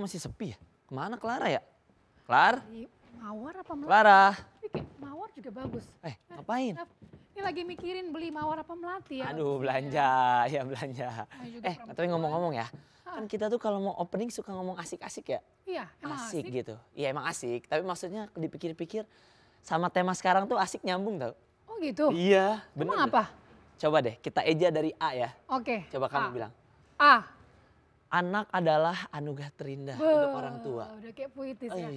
kok masih sepi ya? Kemana Clara ya? Klar? Mawar apa melati? Clara. mawar juga bagus. Eh, ngapain? Eh, ini lagi mikirin beli mawar apa melati ya? Aduh, belanja. Ya, belanja. eh, tapi ngomong-ngomong ya. Kan ah. kita tuh kalau mau opening suka ngomong asik-asik ya? Iya, emang asik. asik. gitu. Iya, emang asik. Tapi maksudnya dipikir-pikir sama tema sekarang tuh asik nyambung tau. Oh gitu? Iya, bener. apa? Coba deh, kita eja dari A ya. Oke. Okay. Coba kamu A. bilang. A anak adalah anugerah terindah wow, untuk orang tua. Udah kayak puitis ya.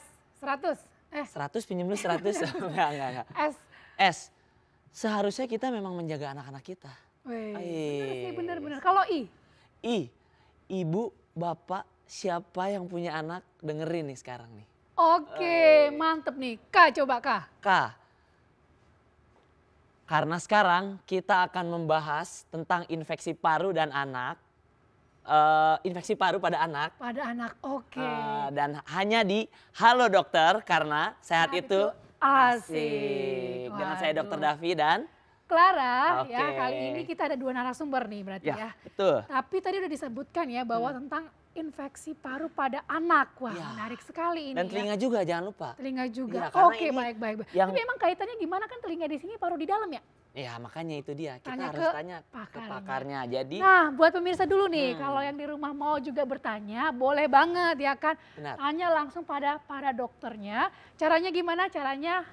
S 100. Eh 100 pinjam lu 100. enggak, enggak, enggak. S S seharusnya kita memang menjaga anak-anak kita. Wih, benar-benar. Kalau I? I, ibu, bapak, siapa yang punya anak dengerin nih sekarang nih. Oke, Ayy. mantep nih. K coba K. K. Karena sekarang kita akan membahas tentang infeksi paru dan anak uh, infeksi paru pada anak. Pada anak, oke. Okay. Uh, eh, dan hanya di Halo Dokter karena sehat, itu, asik. Waduh. Dengan saya Dokter Davi dan Clara, okay. ya kali ini kita ada dua narasumber nih berarti ya. ya. Betul. Tapi tadi udah disebutkan ya bahwa hmm. tentang infeksi paru pada anak. Wah, ya. menarik sekali ini. Dan ya. telinga ya. juga jangan lupa. Telinga juga. Ya, Oke, baik-baik. Yang... Tapi memang kaitannya gimana kan telinga di sini paru di dalam ya? Ya makanya itu dia, kita tanya harus ke tanya pakarnya. ke pakarnya. Jadi Nah, buat pemirsa dulu nih, hmm. kalau yang di rumah mau juga bertanya, boleh banget ya kan. Benar. Tanya langsung pada para dokternya. Caranya gimana? Caranya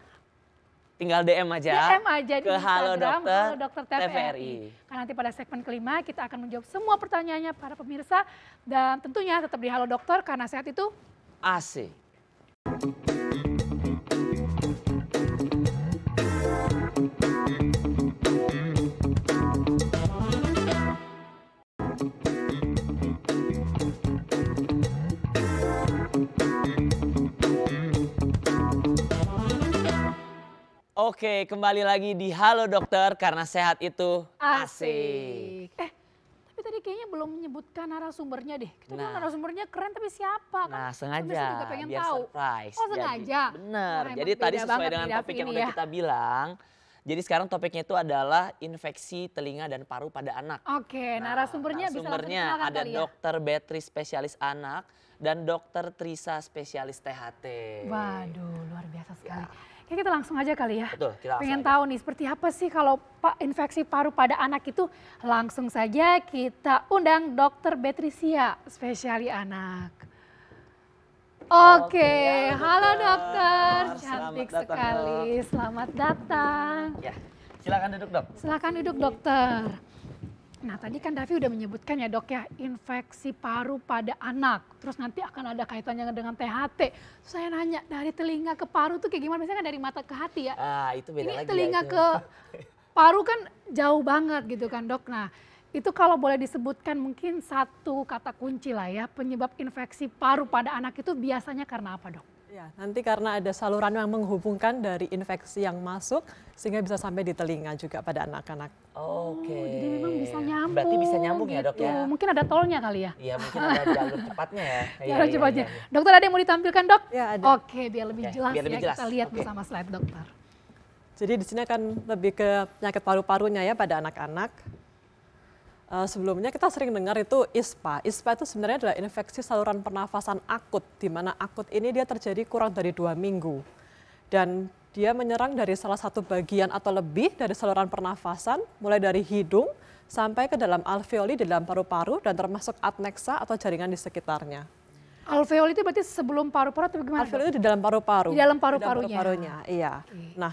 tinggal DM aja. DM aja di ke Instagram, Halo Dokter, Dokter TVRI. TVRI. Karena nanti pada segmen kelima kita akan menjawab semua pertanyaannya para pemirsa dan tentunya tetap di Halo Dokter karena sehat itu asik. Oke, kembali lagi di Halo Dokter karena sehat itu asik. Eh, tapi tadi kayaknya belum menyebutkan narasumbernya deh. Kita nah. narasumbernya keren tapi siapa? Kan nah, sengaja juga pengen biar tahu. surprise. Oh, sengaja. Jadi, bener. Nah, jadi tadi sesuai dengan topik yang udah ya. kita bilang. Jadi sekarang topiknya itu adalah infeksi telinga dan paru pada anak. Oke, nah, narasumbernya, narasumbernya bisa ada ya? dokter Betri spesialis anak dan dokter Trisa spesialis THT. Waduh, luar biasa sekali. Ya. Kayak kita langsung aja kali ya. Betul, Pengen aja. tahu nih seperti apa sih kalau infeksi paru pada anak itu langsung saja kita undang Dokter Betrisia, spesiali anak. Oke, okay. halo dokter, cantik selamat sekali, datang, selamat datang. Ya, silakan duduk dok. Silakan duduk dokter. Nah tadi kan Davi udah menyebutkan ya dok ya infeksi paru pada anak. Terus nanti akan ada kaitannya dengan THT. Terus saya nanya dari telinga ke paru tuh kayak gimana? misalnya kan dari mata ke hati ya. Ah itu beda Ini lagi ya, telinga ya, itu. ke paru kan jauh banget gitu kan dok. Nah itu kalau boleh disebutkan mungkin satu kata kunci lah ya penyebab infeksi paru pada anak itu biasanya karena apa dok? Ya, nanti karena ada saluran yang menghubungkan dari infeksi yang masuk sehingga bisa sampai di telinga juga pada anak-anak. Oke. Okay. Oh, jadi memang bisa nyambung. Berarti bisa nyambung gitu. ya dok ya. Gitu. Mungkin ada tolnya kali ya. Iya mungkin ada jalur cepatnya ya. Iya, jalur ya, cepatnya. Ya, ya. Dokter ada yang mau ditampilkan dok? Ya ada. Oke biar lebih Oke, jelas biar ya. lebih ya jelas. kita lihat Oke. bersama slide dokter. Jadi di sini akan lebih ke penyakit paru-parunya ya pada anak-anak Eh, sebelumnya kita sering dengar itu ISPA. ISPA itu sebenarnya adalah infeksi saluran pernafasan akut, di mana akut ini dia terjadi kurang dari dua minggu. Dan dia menyerang dari salah satu bagian atau lebih dari saluran pernafasan, mulai dari hidung sampai ke dalam alveoli di dalam paru-paru dan termasuk adnexa atau jaringan di sekitarnya. Alveoli itu berarti sebelum paru-paru atau bagaimana? Alveoli itu di dalam paru-paru. Di dalam paru-parunya. Paru, iya. di paru -parunya, iya. Nah,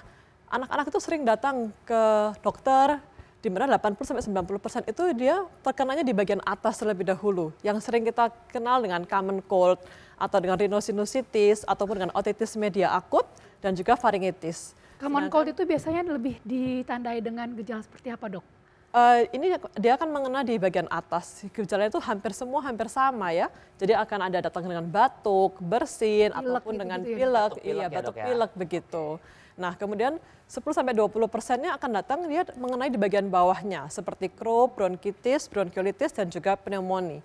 anak-anak itu sering datang ke dokter, di mana 80-90% itu dia terkenanya di bagian atas terlebih dahulu, yang sering kita kenal dengan common cold, atau dengan rhinosinusitis, ataupun dengan otitis media akut, dan juga faringitis. Common nah, cold itu biasanya lebih ditandai dengan gejala seperti apa dok? Uh, ini dia akan mengena di bagian atas, gejalanya itu hampir semua hampir sama ya. Jadi akan ada datang dengan batuk, bersin, pilek ataupun gitu, dengan gitu, ya, pilek, batuk pilek, iya ya, batuk ya, pilek begitu. Okay. Nah, kemudian 10 sampai 20 persennya akan datang dia mengenai di bagian bawahnya seperti kro, bronkitis, bronkiolitis dan juga pneumonia.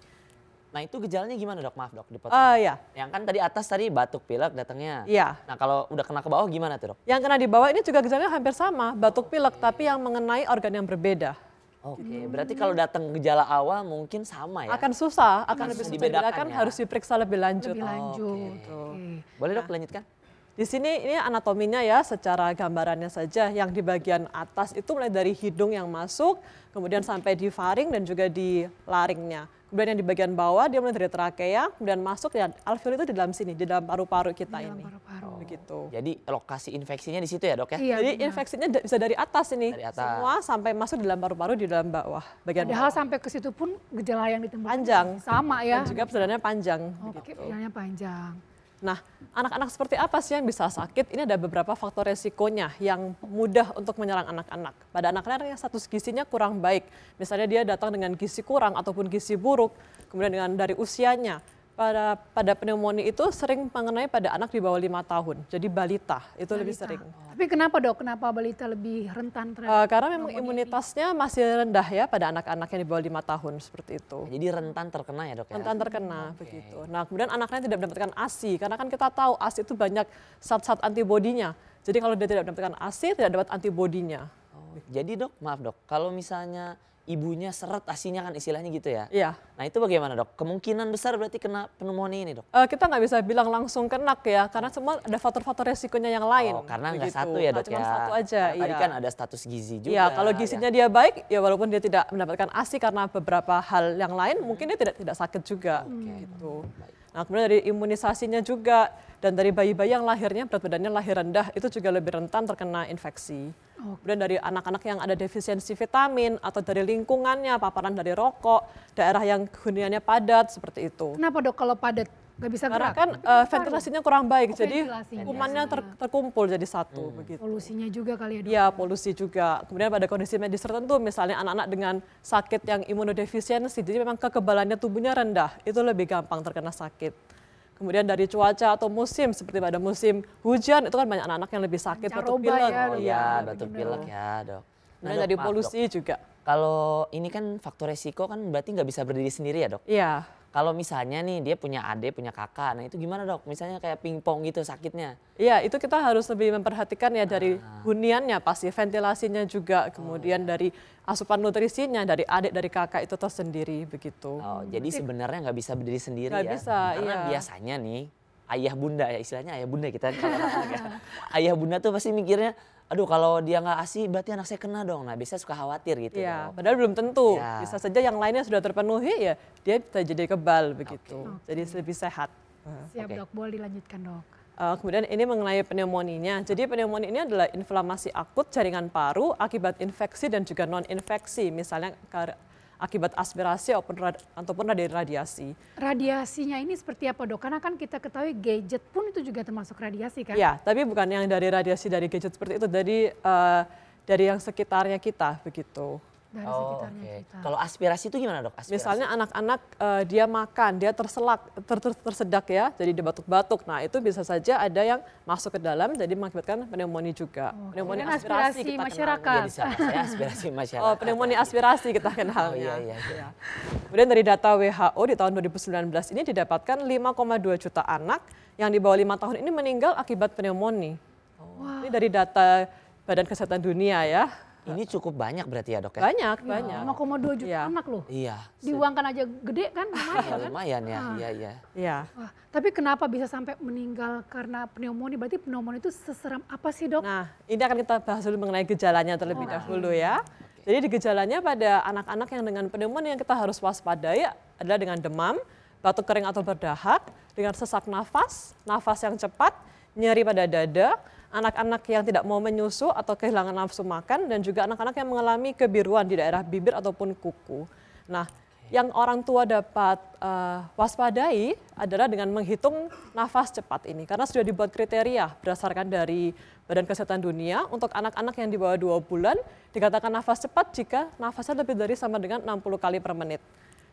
Nah, itu gejalanya gimana, Dok? Maaf, Dok, dipotong. Uh, ya. Yang kan tadi atas tadi batuk pilek datangnya. Iya. Nah, kalau udah kena ke bawah gimana tuh, Dok? Yang kena di bawah ini juga gejalanya hampir sama, batuk pilek okay. tapi yang mengenai organ yang berbeda. Oke, okay, berarti kalau datang gejala awal mungkin sama ya? Akan susah, akan, akan lebih susah dibedakan, dibedakan ya? harus diperiksa lebih lanjut. Lebih lanjut. Oh, okay. Okay. Boleh dok nah, lanjutkan? Di sini ini anatominya ya secara gambarannya saja yang di bagian atas itu mulai dari hidung yang masuk, kemudian sampai di faring dan juga di laringnya. Kemudian yang di bagian bawah dia mulai dari trakea, kemudian masuk dan alveoli itu di dalam sini, di dalam paru-paru kita dalam ini. paru-paru. Oh, Begitu. Jadi lokasi infeksinya di situ ya, Dok ya? Iya, Jadi benar. infeksinya bisa dari atas ini. Dari atas. Semua sampai masuk di dalam paru-paru di dalam bawah, bagian Padahal bawah. sampai ke situ pun gejala yang ditemukan panjang. Sama ya. Dan juga perjalanannya panjang. Oke, oh, perjalanannya panjang. Nah, anak-anak seperti apa sih yang bisa sakit? Ini ada beberapa faktor resikonya yang mudah untuk menyerang anak-anak. Pada anak-anak yang status gisinya kurang baik, misalnya dia datang dengan gizi kurang ataupun gizi buruk, kemudian dengan dari usianya, pada pada pneumonia itu sering mengenai pada anak di bawah lima tahun. Jadi balita itu balita. lebih sering. Oh. Tapi kenapa dok? Kenapa balita lebih rentan terhadap? Uh, karena memang imunitasnya ini? masih rendah ya pada anak-anak yang di bawah lima tahun seperti itu. Oh, jadi rentan terkena ya dok? Ya? Rentan terkena okay. begitu. Nah kemudian anaknya tidak mendapatkan ASI karena kan kita tahu ASI itu banyak zat-zat antibodinya. Jadi kalau dia tidak mendapatkan ASI tidak dapat antibodinya. Oh, jadi dok, maaf dok, kalau misalnya ibunya seret asinya kan istilahnya gitu ya. Iya. Nah itu bagaimana dok? Kemungkinan besar berarti kena pneumonia ini dok? Uh, kita nggak bisa bilang langsung kena ya, karena semua ada faktor-faktor resikonya yang lain. Oh, karena nggak satu ya dok nah, ya? Cuma satu aja. Nah, iya. Tadi kan ada status gizi iya, juga. Iya, kalau gizinya ya. dia baik, ya walaupun dia tidak mendapatkan asi karena beberapa hal yang lain, hmm. mungkin dia tidak tidak sakit juga. Hmm. Gitu. Baik. Nah, kemudian dari imunisasinya juga dan dari bayi-bayi yang lahirnya berat badannya lahir rendah itu juga lebih rentan terkena infeksi. Oh. Kemudian dari anak-anak yang ada defisiensi vitamin atau dari lingkungannya, paparan dari rokok, daerah yang huniannya padat seperti itu. Kenapa dok kalau padat? nggak bisa Karena kan uh, ventilasinya kurang baik, oh, jadi kumannya ter, iya. terkumpul jadi satu hmm. begitu. Polusinya juga kali ya Iya, polusi juga. Kemudian pada kondisi medis tertentu, misalnya anak-anak dengan sakit yang imunodefisiensi, jadi memang kekebalannya tubuhnya rendah, itu lebih gampang terkena sakit. Kemudian dari cuaca atau musim, seperti pada musim hujan, itu kan banyak anak-anak yang lebih sakit, batuk ya, pilek. Iya, ya, oh iya, batuk pilek ya dok. Nah, dari polusi dok. juga. Kalau ini kan faktor resiko kan berarti nggak bisa berdiri sendiri ya dok? Iya kalau misalnya nih dia punya adik, punya kakak, nah itu gimana dok? Misalnya kayak pingpong gitu sakitnya? Iya, itu kita harus lebih memperhatikan ya dari ah. huniannya pasti, ventilasinya juga, kemudian oh. Iya. dari asupan nutrisinya dari adik dari kakak itu tersendiri begitu. Oh, jadi sebenarnya nggak bisa berdiri sendiri gak ya? bisa, Karena iya. biasanya nih ayah bunda ya istilahnya ayah bunda kita. Ya. ayah bunda tuh pasti mikirnya aduh kalau dia nggak asih berarti anak saya kena dong. Nah biasanya suka khawatir gitu. Ya, padahal belum tentu. Ya. Bisa saja yang lainnya sudah terpenuhi ya dia bisa jadi kebal begitu. Okay. Jadi lebih sehat. Siap okay. dok, boleh dilanjutkan dok. Uh, kemudian ini mengenai pneumonia. Jadi pneumonia ini adalah inflamasi akut jaringan paru akibat infeksi dan juga non-infeksi. Misalnya akibat aspirasi ataupun, ataupun dari radiasi. Radiasinya ini seperti apa dok? Karena kan kita ketahui gadget pun itu juga termasuk radiasi kan? Ya, tapi bukan yang dari radiasi dari gadget seperti itu, dari uh, dari yang sekitarnya kita begitu dari oh, sekitarnya okay. kita. Kalau aspirasi itu gimana dok? Aspirasi. Misalnya anak-anak uh, dia makan, dia terselak, ter ter tersedak ya, jadi dia batuk-batuk. Nah itu bisa saja ada yang masuk ke dalam, jadi mengakibatkan pneumonia juga. Oh, pneumonia aspirasi, aspirasi kita masyarakat. Kenal. Ya, aspirasi oh, masyarakat. Oh, pneumonia aspirasi kita kenal. Oh, iya, ya. iya, iya. Ya. Kemudian dari data WHO di tahun 2019 ini didapatkan 5,2 juta anak yang di bawah lima tahun ini meninggal akibat pneumonia. Oh. Ini dari data Badan Kesehatan Dunia ya. Ini cukup banyak berarti ya dok ya? Banyak, ya, banyak. 5,2 juta ya. anak loh. Iya. Diuangkan aja gede kan lumayan iya, kan? lumayan ya, ah. iya iya. iya. tapi kenapa bisa sampai meninggal karena pneumonia? Berarti pneumonia itu seseram apa sih dok? Nah ini akan kita bahas dulu mengenai gejalanya terlebih oh. dahulu ya. Jadi di gejalanya pada anak-anak yang dengan pneumonia yang kita harus waspadai adalah dengan demam, batuk kering atau berdahak, dengan sesak nafas, nafas yang cepat, nyeri pada dada, anak-anak yang tidak mau menyusu atau kehilangan nafsu makan, dan juga anak-anak yang mengalami kebiruan di daerah bibir ataupun kuku. Nah, yang orang tua dapat uh, waspadai adalah dengan menghitung nafas cepat ini karena sudah dibuat kriteria berdasarkan dari Badan Kesehatan Dunia untuk anak-anak yang di bawah 2 bulan dikatakan nafas cepat jika nafasnya lebih dari sama dengan 60 kali per menit.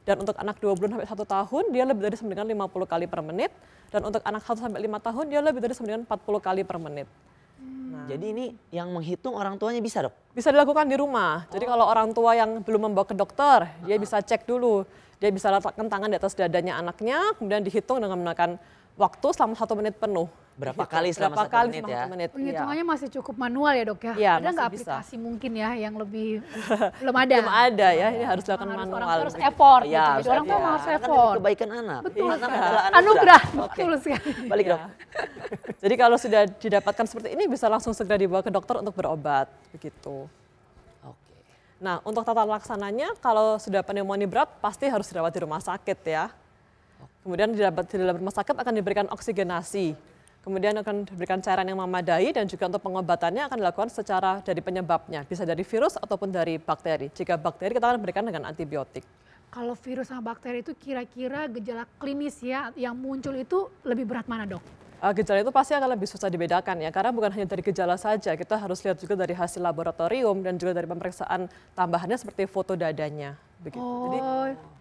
Dan untuk anak 2 bulan sampai 1 tahun dia lebih dari sama dengan 50 kali per menit dan untuk anak 1 sampai 5 tahun dia lebih dari sama dengan 40 kali per menit. Nah. Jadi ini yang menghitung orang tuanya bisa dok? Bisa dilakukan di rumah. Oh. Jadi kalau orang tua yang belum membawa ke dokter, uh-huh. dia bisa cek dulu. Dia bisa letakkan tangan di atas dadanya anaknya, kemudian dihitung dengan menggunakan waktu selama satu menit penuh. Berapa gitu. kali selama Berapa satu kali menit selama ya? menit. Iya. Penghitungannya ya. masih cukup manual ya dok ya? ya ada nggak aplikasi bisa. mungkin ya yang lebih belum ada? Belum ada ya, ini harus dilakukan harus, manual. Orang harus effort. Ya, gitu. Harus orang tua ya. harus kan effort. Kan kebaikan anak. Betul. Ya. Anugerah. anugerah. Betul sekali. Balik dok. Iya. Jadi kalau sudah didapatkan seperti ini bisa langsung segera dibawa ke dokter untuk berobat begitu. Nah, untuk tata laksananya, kalau sudah pneumonia berat, pasti harus dirawat di rumah sakit ya. Kemudian di dalam rumah sakit akan diberikan oksigenasi. Kemudian akan diberikan cairan yang memadai dan juga untuk pengobatannya akan dilakukan secara dari penyebabnya, bisa dari virus ataupun dari bakteri. Jika bakteri kita akan berikan dengan antibiotik. Kalau virus sama bakteri itu kira-kira gejala klinis ya yang muncul itu lebih berat mana dok? Eh, gejala itu pasti akan lebih susah dibedakan ya karena bukan hanya dari gejala saja kita harus lihat juga dari hasil laboratorium dan juga dari pemeriksaan tambahannya seperti foto dadanya begitu. Oh. Jadi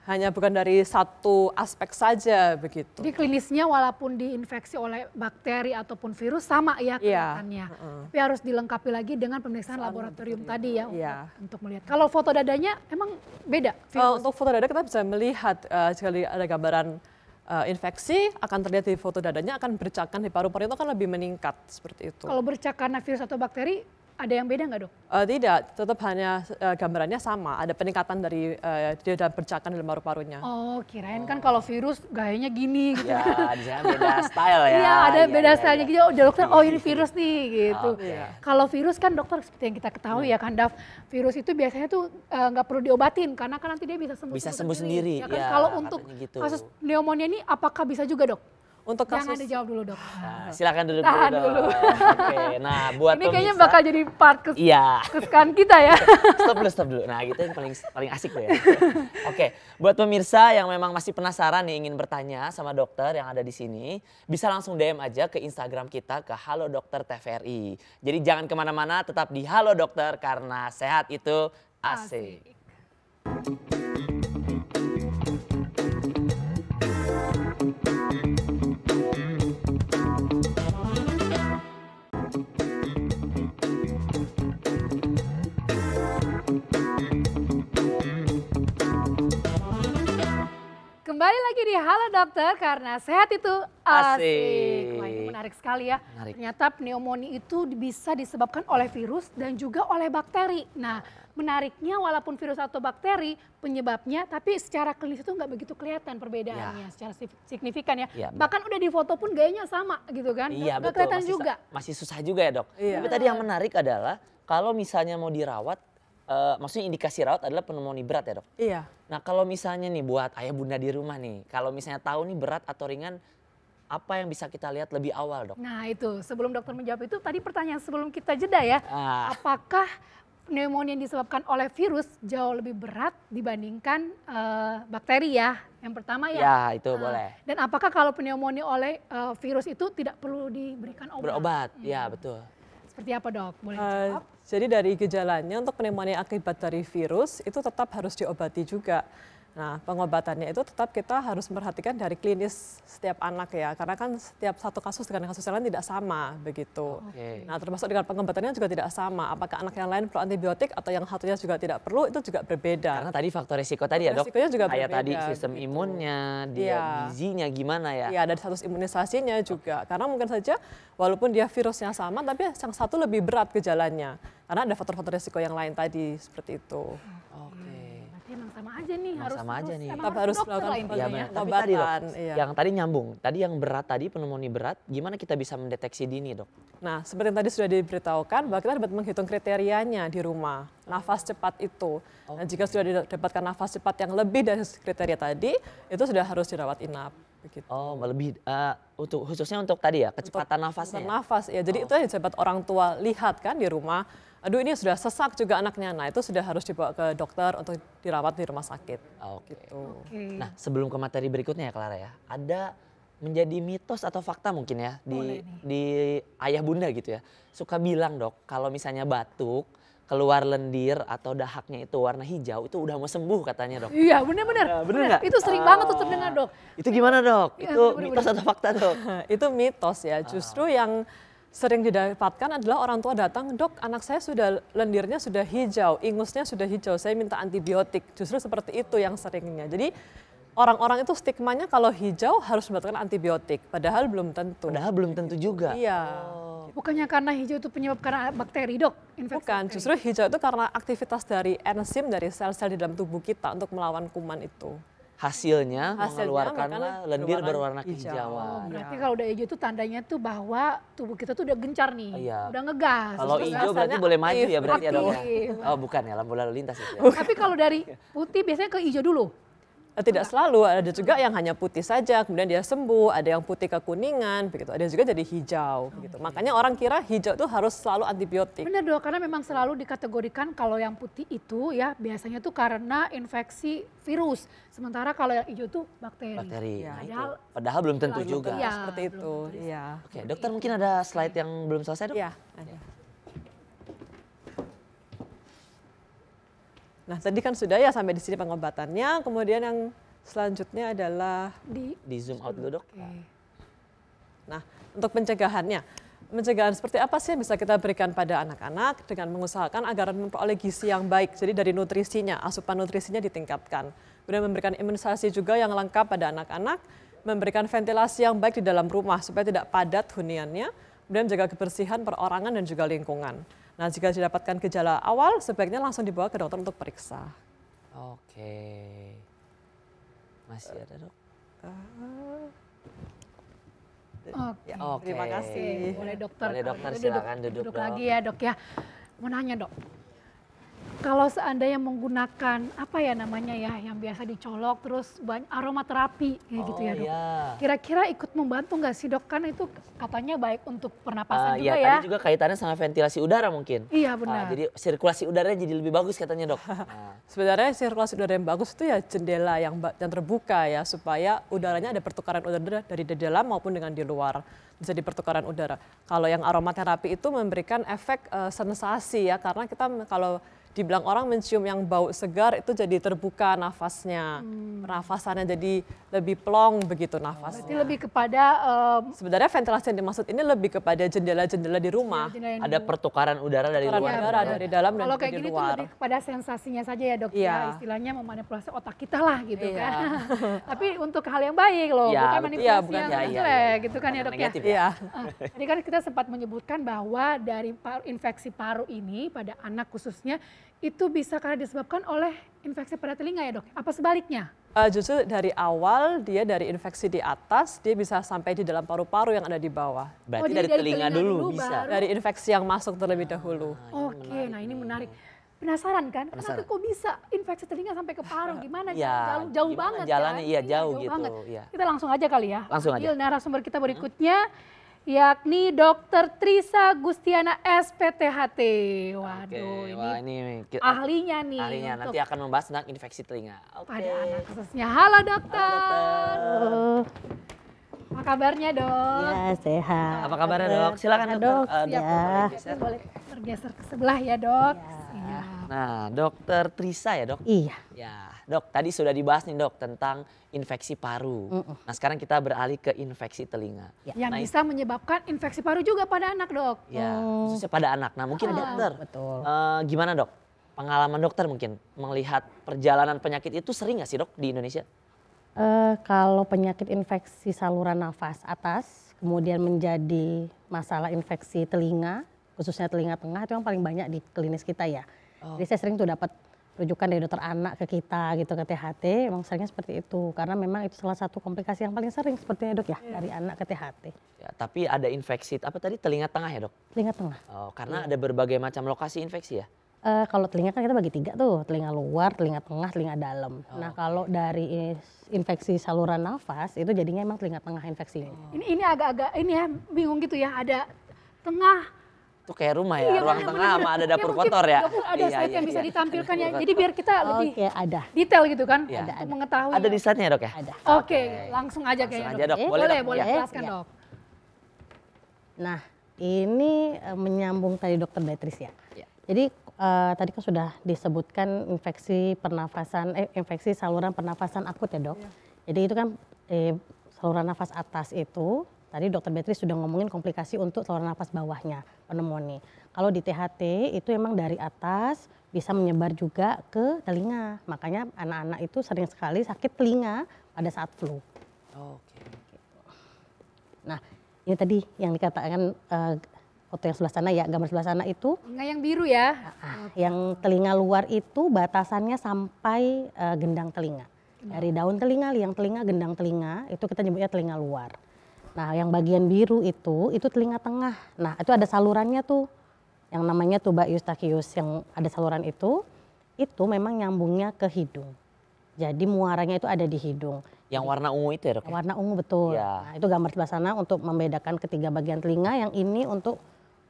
hanya bukan dari satu aspek saja begitu. Jadi klinisnya walaupun diinfeksi oleh bakteri ataupun virus sama ya iya. kelihatannya. Ya, Tapi harus dilengkapi lagi dengan pemeriksaan Soal laboratorium tadi ya, iya. Untuk, untuk melihat. Kalau foto dadanya emang beda? Eh, virus? Uh, untuk foto dada kita bisa melihat uh, sekali ada gambaran uh, infeksi akan terlihat di foto dadanya akan bercakan di paru-paru itu akan lebih meningkat seperti itu. Kalau bercak karena virus atau bakteri ada yang beda nggak dok? Uh, tidak, tetap hanya uh, gambarannya sama. Ada peningkatan dari uh, dia dan percakan dalam paru-parunya. Oh, kirain kan oh. kan kalau virus gayanya gini. Gitu. Ya, beda style ya. Iya, ada ya, beda ya, stylenya. Ya. Gitu. Oh, dokter, oh ini virus nih gitu. Oh, ah, okay. Iya. Kalau virus kan dokter seperti yang kita ketahui hmm. ya kan, Daf, virus itu biasanya tuh nggak uh, perlu diobatin karena kan nanti dia bisa sembuh. Bisa sembuh sendiri. sendiri. Ya, kan? ya, kalau untuk gitu. kasus pneumonia ini, apakah bisa juga dok? Untuk kasus... Jangan dijawab dulu dok. Nah, silakan dulu. dulu. dulu. Oke, okay. nah buat Ini pemirsa, kayaknya bakal jadi part kes iya. kesukaan kita ya. stop dulu, stop dulu. Nah gitu yang paling, paling asik tuh ya. Oke, okay. buat pemirsa yang memang masih penasaran nih ingin bertanya sama dokter yang ada di sini, bisa langsung DM aja ke Instagram kita ke Halo Dokter TVRI. Jadi jangan kemana-mana, tetap di Halo Dokter karena sehat itu asik. asik. Kembali lagi di Halo Dokter karena sehat itu asik. asik. Wah ini menarik sekali ya. Menarik. Ternyata pneumonia itu bisa disebabkan oleh virus dan juga oleh bakteri. Nah menariknya walaupun virus atau bakteri penyebabnya tapi secara klinis itu nggak begitu kelihatan perbedaannya ya. secara signifikan ya. ya Bahkan udah di foto pun gayanya sama gitu kan. Iya betul. kelihatan masih juga. masih susah juga ya dok. Ya. Tapi tadi yang menarik adalah kalau misalnya mau dirawat uh, maksudnya indikasi rawat adalah pneumonia berat ya dok? Iya. Nah kalau misalnya nih buat ayah bunda di rumah nih, kalau misalnya tahu nih berat atau ringan, apa yang bisa kita lihat lebih awal dok? Nah itu sebelum dokter menjawab itu tadi pertanyaan sebelum kita jeda ya, ah. apakah pneumonia yang disebabkan oleh virus jauh lebih berat dibandingkan uh, bakteri ya? Yang pertama ya. Ya itu uh, boleh. Dan apakah kalau pneumonia oleh uh, virus itu tidak perlu diberikan obat? Berobat, ya, hmm. ya betul. Seperti apa dok? Boleh uh, jadi dari gejalanya untuk pneumonia akibat dari virus itu tetap harus diobati juga. Nah, pengobatannya itu tetap kita harus memperhatikan dari klinis setiap anak ya, karena kan setiap satu kasus dengan kasus yang lain tidak sama begitu. Okay. Nah, termasuk dengan pengobatannya juga tidak sama. Apakah anak yang lain perlu antibiotik atau yang satunya juga tidak perlu itu juga berbeda. Karena tadi faktor risiko tadi ya, Dok. Risikonya juga Kayak berbeda. tadi gitu. sistem gitu. imunnya, dia ya. gizinya gimana ya? Iya, dan status imunisasinya juga. Okay. Karena mungkin saja walaupun dia virusnya sama tapi yang satu lebih berat gejalanya. Karena ada faktor-faktor risiko yang lain tadi seperti itu aja nih harus sama aja nih. Harus, harus melakukan ya, tadi dok, iya. yang tadi nyambung. Tadi yang berat tadi pneumonia berat, gimana kita bisa mendeteksi dini dok? Nah seperti yang tadi sudah diberitahukan bahwa kita dapat menghitung kriterianya di rumah. Nafas cepat itu. Oh. Nah, jika sudah didapatkan nafas cepat yang lebih dari kriteria tadi, itu sudah harus dirawat inap. Begitu. Oh, lebih uh, untuk khususnya untuk tadi ya kecepatan untuk, nafasnya. Ya? nafas ya. Jadi oh. itu yang cepat orang tua lihat kan di rumah aduh ini sudah sesak juga anaknya. Nah itu sudah harus dibawa ke dokter untuk dirawat di rumah sakit. Oke. Okay. Gitu. Okay. Nah sebelum ke materi berikutnya ya Clara ya, ada menjadi mitos atau fakta mungkin ya di di ayah bunda gitu ya. Suka bilang dok kalau misalnya batuk keluar lendir atau dahaknya itu warna hijau itu udah mau sembuh katanya dok. Iya benar-benar. Ya, benar nggak? Itu sering banget tuh terdengar dok. Itu gimana dok? Ya, itu bener -bener. mitos atau fakta dok? itu mitos ya. Justru ah. yang sering didapatkan adalah orang tua datang, dok anak saya sudah lendirnya sudah hijau, ingusnya sudah hijau, saya minta antibiotik. Justru seperti itu yang seringnya. Jadi orang-orang itu stigmanya kalau hijau harus mendapatkan antibiotik, padahal belum tentu. Padahal belum tentu juga. Iya. Oh. Gitu. Bukannya karena hijau itu penyebab karena bakteri dok? Infeksi Bukan, bakteri. justru hijau itu karena aktivitas dari enzim dari sel-sel di dalam tubuh kita untuk melawan kuman itu hasilnya, hasilnya mengeluarkan lendir berwarna hijau. Oh, berarti ya. kalau udah hijau itu tandanya tuh bahwa tubuh kita tuh udah gencar nih, iya. udah ngegas. Kalau hijau berarti boleh maju ya berarti ada ya, ya? ada Oh bukan ya lampu lalu lintas itu. Ya. Tapi kalau dari putih biasanya ke hijau dulu. Eh, tidak iya. selalu ada juga yang hanya putih saja kemudian dia sembuh ada yang putih kekuningan begitu ada juga jadi hijau oh, gitu makanya orang kira hijau itu harus selalu antibiotik benar dok karena memang selalu dikategorikan kalau yang putih itu ya biasanya tuh karena infeksi virus sementara kalau yang hijau itu bakteri, bakteri. Ya, padahal, itu. padahal belum tentu juga ya, seperti itu ya. oke dokter mungkin ada slide yang belum selesai dok ya ada. Nah, tadi kan sudah ya sampai di sini pengobatannya. Kemudian yang selanjutnya adalah di, di zoom out dulu, Dok. Okay. Nah, untuk pencegahannya, pencegahan seperti apa sih yang bisa kita berikan pada anak-anak dengan mengusahakan agar memperoleh gizi yang baik. Jadi dari nutrisinya, asupan nutrisinya ditingkatkan. Kemudian memberikan imunisasi juga yang lengkap pada anak-anak, memberikan ventilasi yang baik di dalam rumah supaya tidak padat huniannya, kemudian menjaga kebersihan perorangan dan juga lingkungan. Nah, jika didapatkan gejala awal, sebaiknya langsung dibawa ke dokter untuk periksa. Oke. Masih ada dok? Oke. Okay. Terima kasih. Boleh dokter. Boleh dokter, silakan duduk, duduk, dok. lagi ya dok ya. Mau nanya dok, kalau seandainya menggunakan apa ya namanya ya yang biasa dicolok terus banyak aromaterapi kayak oh, gitu ya oh, dok. Iya. Kira-kira ikut membantu nggak sih dok? Kan itu katanya baik untuk pernapasan uh, juga ya. Iya Tadi juga kaitannya sama ventilasi udara mungkin. Iya ah, benar. Uh, jadi sirkulasi udaranya jadi lebih bagus katanya dok. uh. Sebenarnya sirkulasi udara yang bagus itu ya jendela yang yang terbuka ya supaya udaranya ada pertukaran udara dari di dalam maupun dengan di luar bisa di pertukaran udara. Kalau yang aromaterapi itu memberikan efek uh, sensasi ya karena kita kalau dibilang orang mencium yang bau segar itu jadi terbuka nafasnya, hmm. nafasannya jadi lebih plong begitu nafasnya. Berarti lebih kepada um, sebenarnya ventilasi yang dimaksud ini lebih kepada jendela-jendela di rumah. Iya, jendela ada pertukaran udara dari luar. Udara iya. dari dalam dan Kalau kayak gini luar. tuh lebih kepada sensasinya saja ya dok. Iya. Ya. istilahnya memanipulasi otak kita lah gitu ya. kan. Tapi untuk hal yang baik loh, ya, bukan manipulasi ya, bukan, yang ya, jelek ya, gitu kan ya dok ya. ya. Ah, tadi kan kita sempat menyebutkan bahwa dari infeksi paru ini pada anak khususnya itu bisa karena disebabkan oleh infeksi pada telinga ya dok? Apa sebaliknya? Uh, justru dari awal dia dari infeksi di atas dia bisa sampai di dalam paru-paru yang ada di bawah. Berarti oh, dari, dari telinga, telinga dulu, dulu bisa. Baru... Dari infeksi yang masuk terlebih ah, dahulu. Ah, Oke, okay, nah ini menarik. Penasaran kan? Penasaran. Kenapa kok bisa infeksi telinga sampai ke paru? Gimana? ya, jauh, jauh gimana banget jalan, kan? Iya, iya, jauh, jauh gitu. banget. Ya. Kita langsung aja kali ya. Langsung aja. Yul, narasumber kita hmm. berikutnya. Hmm yakni Dokter Trisa Gustiana SPTHT. Waduh, Oke, ini, wah, ini ahlinya nih. Ahlinya untuk... nanti akan membahas tentang infeksi telinga. Okay. Ada anak khususnya. Halo dokter. Halo, dokter. Apa kabarnya dok? Ya sehat. Apa kabarnya dok? Silakan dok. dok. Eh, ya. Boleh bergeser ke sebelah ya dok. ya. Nah dokter Trisa ya dok? Iya. Ya dok tadi sudah dibahas nih dok tentang infeksi paru. Mm -mm. Nah sekarang kita beralih ke infeksi telinga. Ya. Yang nah, bisa menyebabkan infeksi paru juga pada anak dok. Ya oh. khususnya pada anak. Nah mungkin ah, dokter, betul. Uh, gimana dok? Pengalaman dokter mungkin melihat perjalanan penyakit itu sering nggak sih dok di Indonesia? Uh, kalau penyakit infeksi saluran nafas atas, kemudian menjadi masalah infeksi telinga, khususnya telinga tengah itu yang paling banyak di klinis kita ya. Oh. Jadi saya sering tuh dapat rujukan dari dokter anak ke kita gitu ke THT memang seringnya seperti itu karena memang itu salah satu komplikasi yang paling sering sepertinya dok ya yeah. dari anak ke THT. Ya, tapi ada infeksi apa tadi telinga tengah ya dok? Telinga tengah. Oh karena yeah. ada berbagai macam lokasi infeksi ya? Uh, kalau telinga kan kita bagi tiga tuh telinga luar, telinga tengah, telinga dalam. Oh. Nah kalau dari infeksi saluran nafas itu jadinya emang telinga tengah infeksi. Oh. Ini ini agak-agak ini ya bingung gitu ya ada tengah tuh kayak rumah ya, iya, ruang tengah mana, sama ada iya, dapur ya, kotor ya. ada iya, iya, yang iya. bisa ditampilkan ya. Jadi biar kita oh, lebih okay, ada. detail gitu kan iya. ya. Ya, ya. ada, ada. mengetahui. Ada di sana dok ya? Oke, okay, langsung aja langsung kayaknya aja, dok. Eh, Boleh, boleh, dok. boleh boleh, iya. jelaskan ya. dok. Nah, ini eh, menyambung tadi dokter Beatrice ya. ya. Jadi uh, tadi kan sudah disebutkan infeksi pernafasan, eh, infeksi saluran pernafasan akut ya dok. Ya. Jadi itu kan eh, saluran nafas atas itu, tadi dokter Beatrice sudah ngomongin komplikasi untuk saluran nafas bawahnya pneumonia. Kalau di THT itu emang dari atas bisa menyebar juga ke telinga. Makanya anak-anak itu sering sekali sakit telinga pada saat flu. Oke. Nah, ini tadi yang dikatakan uh, foto yang sebelah sana ya, gambar sebelah sana itu. Enggak yang biru ya. Uh, ah, okay. Ah, yang telinga luar itu batasannya sampai uh, gendang telinga. Dari daun telinga, liang telinga, gendang telinga, itu kita nyebutnya telinga luar. Nah, yang bagian biru itu itu telinga tengah. Nah, itu ada salurannya tuh. Yang namanya tuba eustachius yang ada saluran itu itu memang nyambungnya ke hidung. Jadi muaranya itu ada di hidung. Yang warna ungu itu ya dok? Ya? warna ungu betul. Ya. Nah, itu gambar sebelah sana untuk membedakan ketiga bagian telinga. Yang ini untuk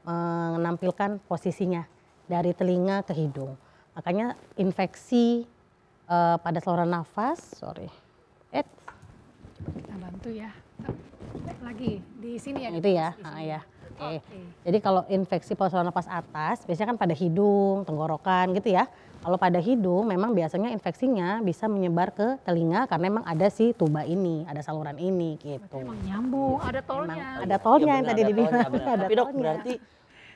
menampilkan posisinya dari telinga ke hidung. Makanya infeksi uh, pada saluran nafas, sorry, eh, kita bantu ya lagi di sini ya. Itu ya, ah, ya. Oke. Okay. Okay. Jadi kalau infeksi saluran nafas atas biasanya kan pada hidung, tenggorokan gitu ya. Kalau pada hidung memang biasanya infeksinya bisa menyebar ke telinga karena memang ada si tuba ini, ada saluran ini gitu. memang nyambung, iya. ada tolnya. Emang iya, ada tolnya ya, yang tadi dibilang. Tapi dok berarti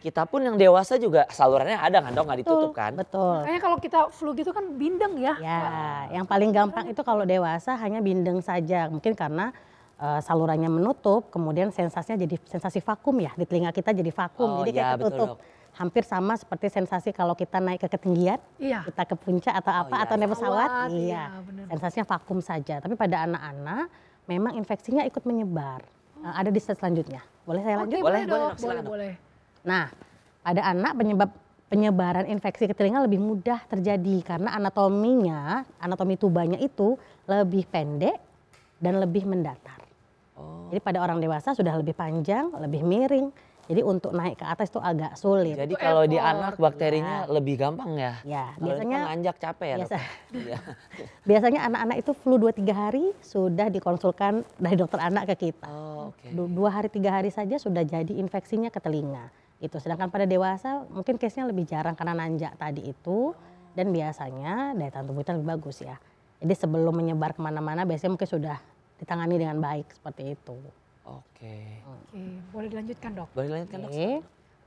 kita pun yang dewasa juga salurannya ada kan dok nggak ditutup kan? Betul. Kayaknya kalau kita flu gitu kan bindeng ya. Ya, yang paling gampang itu kalau dewasa hanya bindeng saja. Mungkin karena Eh, salurannya menutup, kemudian sensasinya jadi sensasi vakum ya di telinga kita jadi vakum, oh, jadi kayak ya, ketutup. Betul. Hampir sama seperti sensasi kalau kita naik ke ketinggian, iya. kita ke puncak atau oh, apa oh, iya. atau naik pesawat, iya, iya sensasinya vakum saja. Tapi pada anak-anak memang infeksinya ikut menyebar. Oh. Eh, ada di slide selanjutnya. Boleh saya oh, lanjut? Okay, boleh, boleh, dok. boleh, boleh. Nah, pada anak penyebab penyebaran infeksi ke telinga lebih mudah terjadi karena anatominya, anatomi tubanya itu lebih pendek dan lebih mendatar. Oh. Jadi pada orang dewasa sudah lebih panjang, lebih miring. Jadi untuk naik ke atas itu agak sulit. Jadi kalau di anak bakterinya ya. lebih gampang ya? Ya, biasanya kan anjak capek ya. Biasa, iya. biasanya anak-anak itu flu 2 tiga hari sudah dikonsulkan dari dokter anak ke kita. Oh, okay. Dua hari tiga hari saja sudah jadi infeksinya ke telinga. Itu sedangkan pada dewasa mungkin case-nya lebih jarang karena nanjak tadi itu dan biasanya daya tahan tubuh kita lebih bagus ya. Jadi sebelum menyebar kemana-mana biasanya mungkin sudah ditangani dengan baik seperti itu. Oke. Oke, boleh dilanjutkan dok. Boleh dilanjutkan dok. Oke.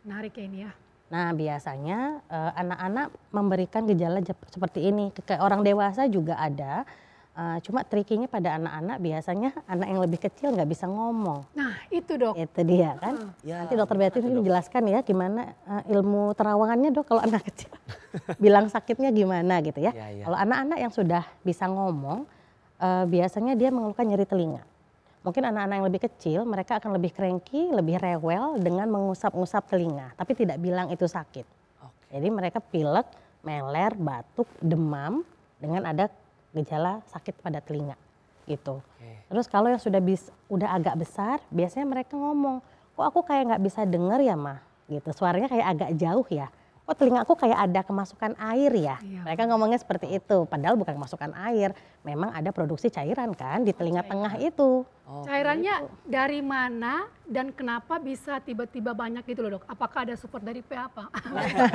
Menarik ya ini ya. Nah biasanya eh, anak-anak memberikan gejala seperti ini ke orang dewasa juga ada. Uh, cuma trikinya pada anak-anak biasanya anak yang lebih kecil nggak bisa ngomong. Nah itu dok. Itu dia kan. Ya, Nanti dokter Betty ini jelaskan ya gimana uh, ilmu terawangannya dok kalau anak kecil bilang sakitnya gimana gitu ya. ya, ya. Kalau anak-anak yang sudah bisa ngomong uh, biasanya dia mengeluhkan nyeri telinga. Mungkin anak-anak yang lebih kecil mereka akan lebih cranky, lebih rewel dengan mengusap-ngusap telinga, tapi tidak bilang itu sakit. Okay. Jadi mereka pilek, meler, batuk, demam dengan ada gejala sakit pada telinga gitu. Okay. Terus kalau yang sudah bis, udah agak besar, biasanya mereka ngomong, kok aku kayak nggak bisa denger ya mah, gitu. Suaranya kayak agak jauh ya oh telingaku kayak ada kemasukan air ya. Iya. Mereka ngomongnya seperti itu, padahal bukan kemasukan air. Memang ada produksi cairan kan di telinga oh, tengah itu. Oh, Cairannya gitu. dari mana dan kenapa bisa tiba-tiba banyak gitu loh dok? Apakah ada support dari p apa?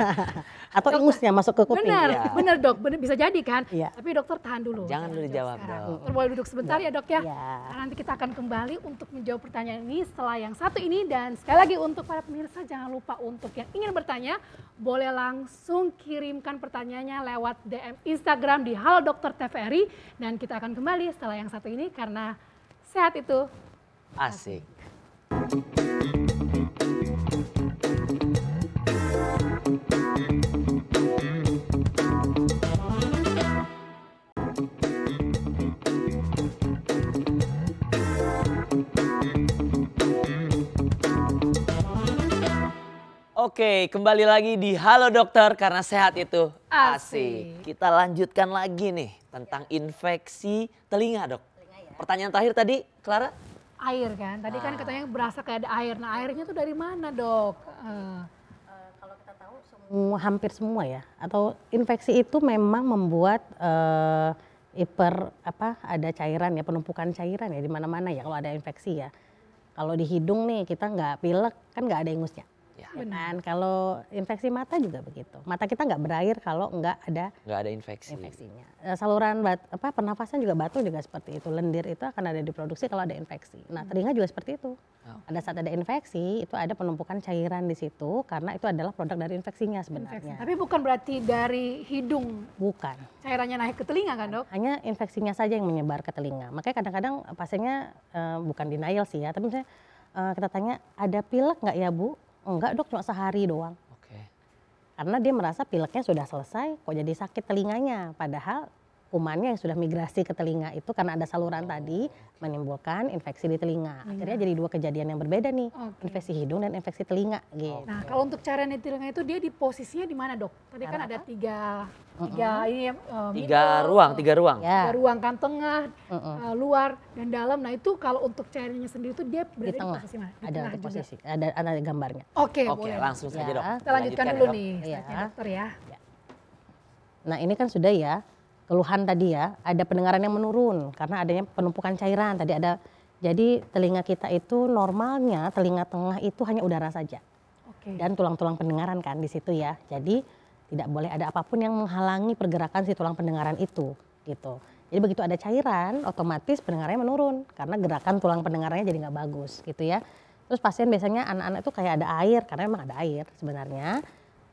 Atau ingusnya masuk ke kuping? Benar, ya. benar dok. Bener, bisa jadi kan? Ya. Tapi dokter tahan dulu. Jangan ya, dulu ya, jawab sekarang. dok. Terboleh duduk sebentar ya, ya dok ya? ya. nanti kita akan kembali untuk menjawab pertanyaan ini setelah yang satu ini. Dan sekali lagi untuk para pemirsa jangan lupa untuk yang ingin bertanya boleh langsung kirimkan pertanyaannya lewat DM Instagram di Halo Dokter TVRI. Dan kita akan kembali setelah yang satu ini karena Sehat itu. Asik. Oke, kembali lagi di Halo Dokter karena sehat itu asik. asik. Kita lanjutkan lagi nih tentang infeksi telinga, Dok. Pertanyaan terakhir tadi, Clara? Air kan, tadi kan ah. kan katanya berasa kayak ada air. Nah airnya tuh dari mana dok? Uh. hampir semua ya. Atau infeksi itu memang membuat uh, hiper apa ada cairan ya penumpukan cairan ya di mana-mana ya kalau ada infeksi ya. Kalau di hidung nih kita nggak pilek kan nggak ada ingusnya ya. Benar. Kan kalau infeksi mata juga begitu. Mata kita nggak berair kalau nggak ada nggak ada infeksi. Infeksinya. Eh, saluran bat, apa pernafasan juga batu juga seperti itu. Lendir itu akan ada diproduksi kalau ada infeksi. Nah telinga juga seperti itu. Oh. Ada saat ada infeksi itu ada penumpukan cairan di situ karena itu adalah produk dari infeksinya sebenarnya. Infeksi. Tapi bukan berarti dari hidung. Bukan. Cairannya naik ke telinga kan dok? Hanya infeksinya saja yang menyebar ke telinga. Makanya kadang-kadang eh, pasiennya eh, bukan denial sih ya, tapi misalnya uh, kita tanya ada pilek nggak ya bu? Enggak dok, cuma sehari doang. Oke. Karena dia merasa pileknya sudah selesai, kok jadi sakit telinganya. Padahal kumannya yang sudah migrasi ke telinga itu karena ada saluran oh, tadi menimbulkan infeksi di telinga. Iya. Akhirnya jadi dua kejadian yang berbeda nih, okay. infeksi hidung dan infeksi telinga gitu. Nah, kalau untuk cairan di telinga itu dia di posisinya di mana, Dok? Tadi karena kan ada tiga tiga uh -uh. ini um, tiga middle, ruang, tiga ruang. Ya. Tiga ruang kan tengah, uh -uh. uh, luar dan dalam. Nah, itu kalau untuk cairannya sendiri itu dia berada di, tengah. di posisi mana? Di ada tengah posisi, juga. ada ada gambarnya. Oke, okay, okay, langsung saja, ya. Dok. Iya. Kita lanjutkan, lanjutkan dulu ya, dok. nih, ya. dokter ya. ya. Nah, ini kan sudah ya keluhan tadi ya, ada pendengaran yang menurun karena adanya penumpukan cairan. Tadi ada jadi telinga kita itu normalnya telinga tengah itu hanya udara saja. Oke. Dan tulang-tulang pendengaran kan di situ ya. Jadi tidak boleh ada apapun yang menghalangi pergerakan si tulang pendengaran itu gitu. Jadi begitu ada cairan, otomatis pendengarannya menurun karena gerakan tulang pendengarannya jadi nggak bagus gitu ya. Terus pasien biasanya anak-anak itu kayak ada air karena memang ada air sebenarnya.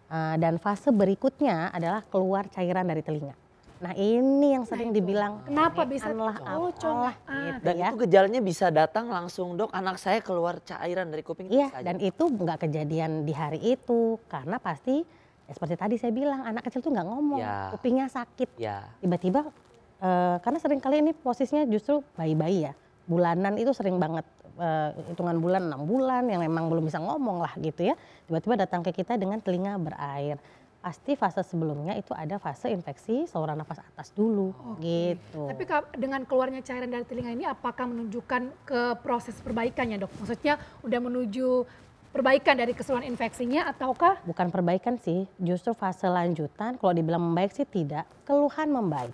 Eh, dan fase berikutnya adalah keluar cairan dari telinga. Nah ini yang sering nah, dibilang. Kenapa bisa Allah, gitu? Oh, Allah, ah, gitu Dan ya. itu gejalanya bisa datang langsung dok anak saya keluar cairan dari kuping. Iya dan itu nggak kejadian di hari itu karena pasti ya seperti tadi saya bilang anak kecil tuh nggak ngomong ya. kupingnya sakit. Ya. Tiba-tiba uh, karena sering kali ini posisinya justru bayi-bayi ya bulanan itu sering banget uh, hitungan bulan enam bulan yang memang belum bisa ngomong lah gitu ya tiba-tiba datang ke kita dengan telinga berair pasti fase sebelumnya itu ada fase infeksi saluran nafas atas dulu okay. gitu. Tapi dengan keluarnya cairan dari telinga ini apakah menunjukkan ke proses perbaikannya dok? Maksudnya udah menuju perbaikan dari keseluruhan infeksinya ataukah? Bukan perbaikan sih, justru fase lanjutan kalau dibilang membaik sih tidak, keluhan membaik.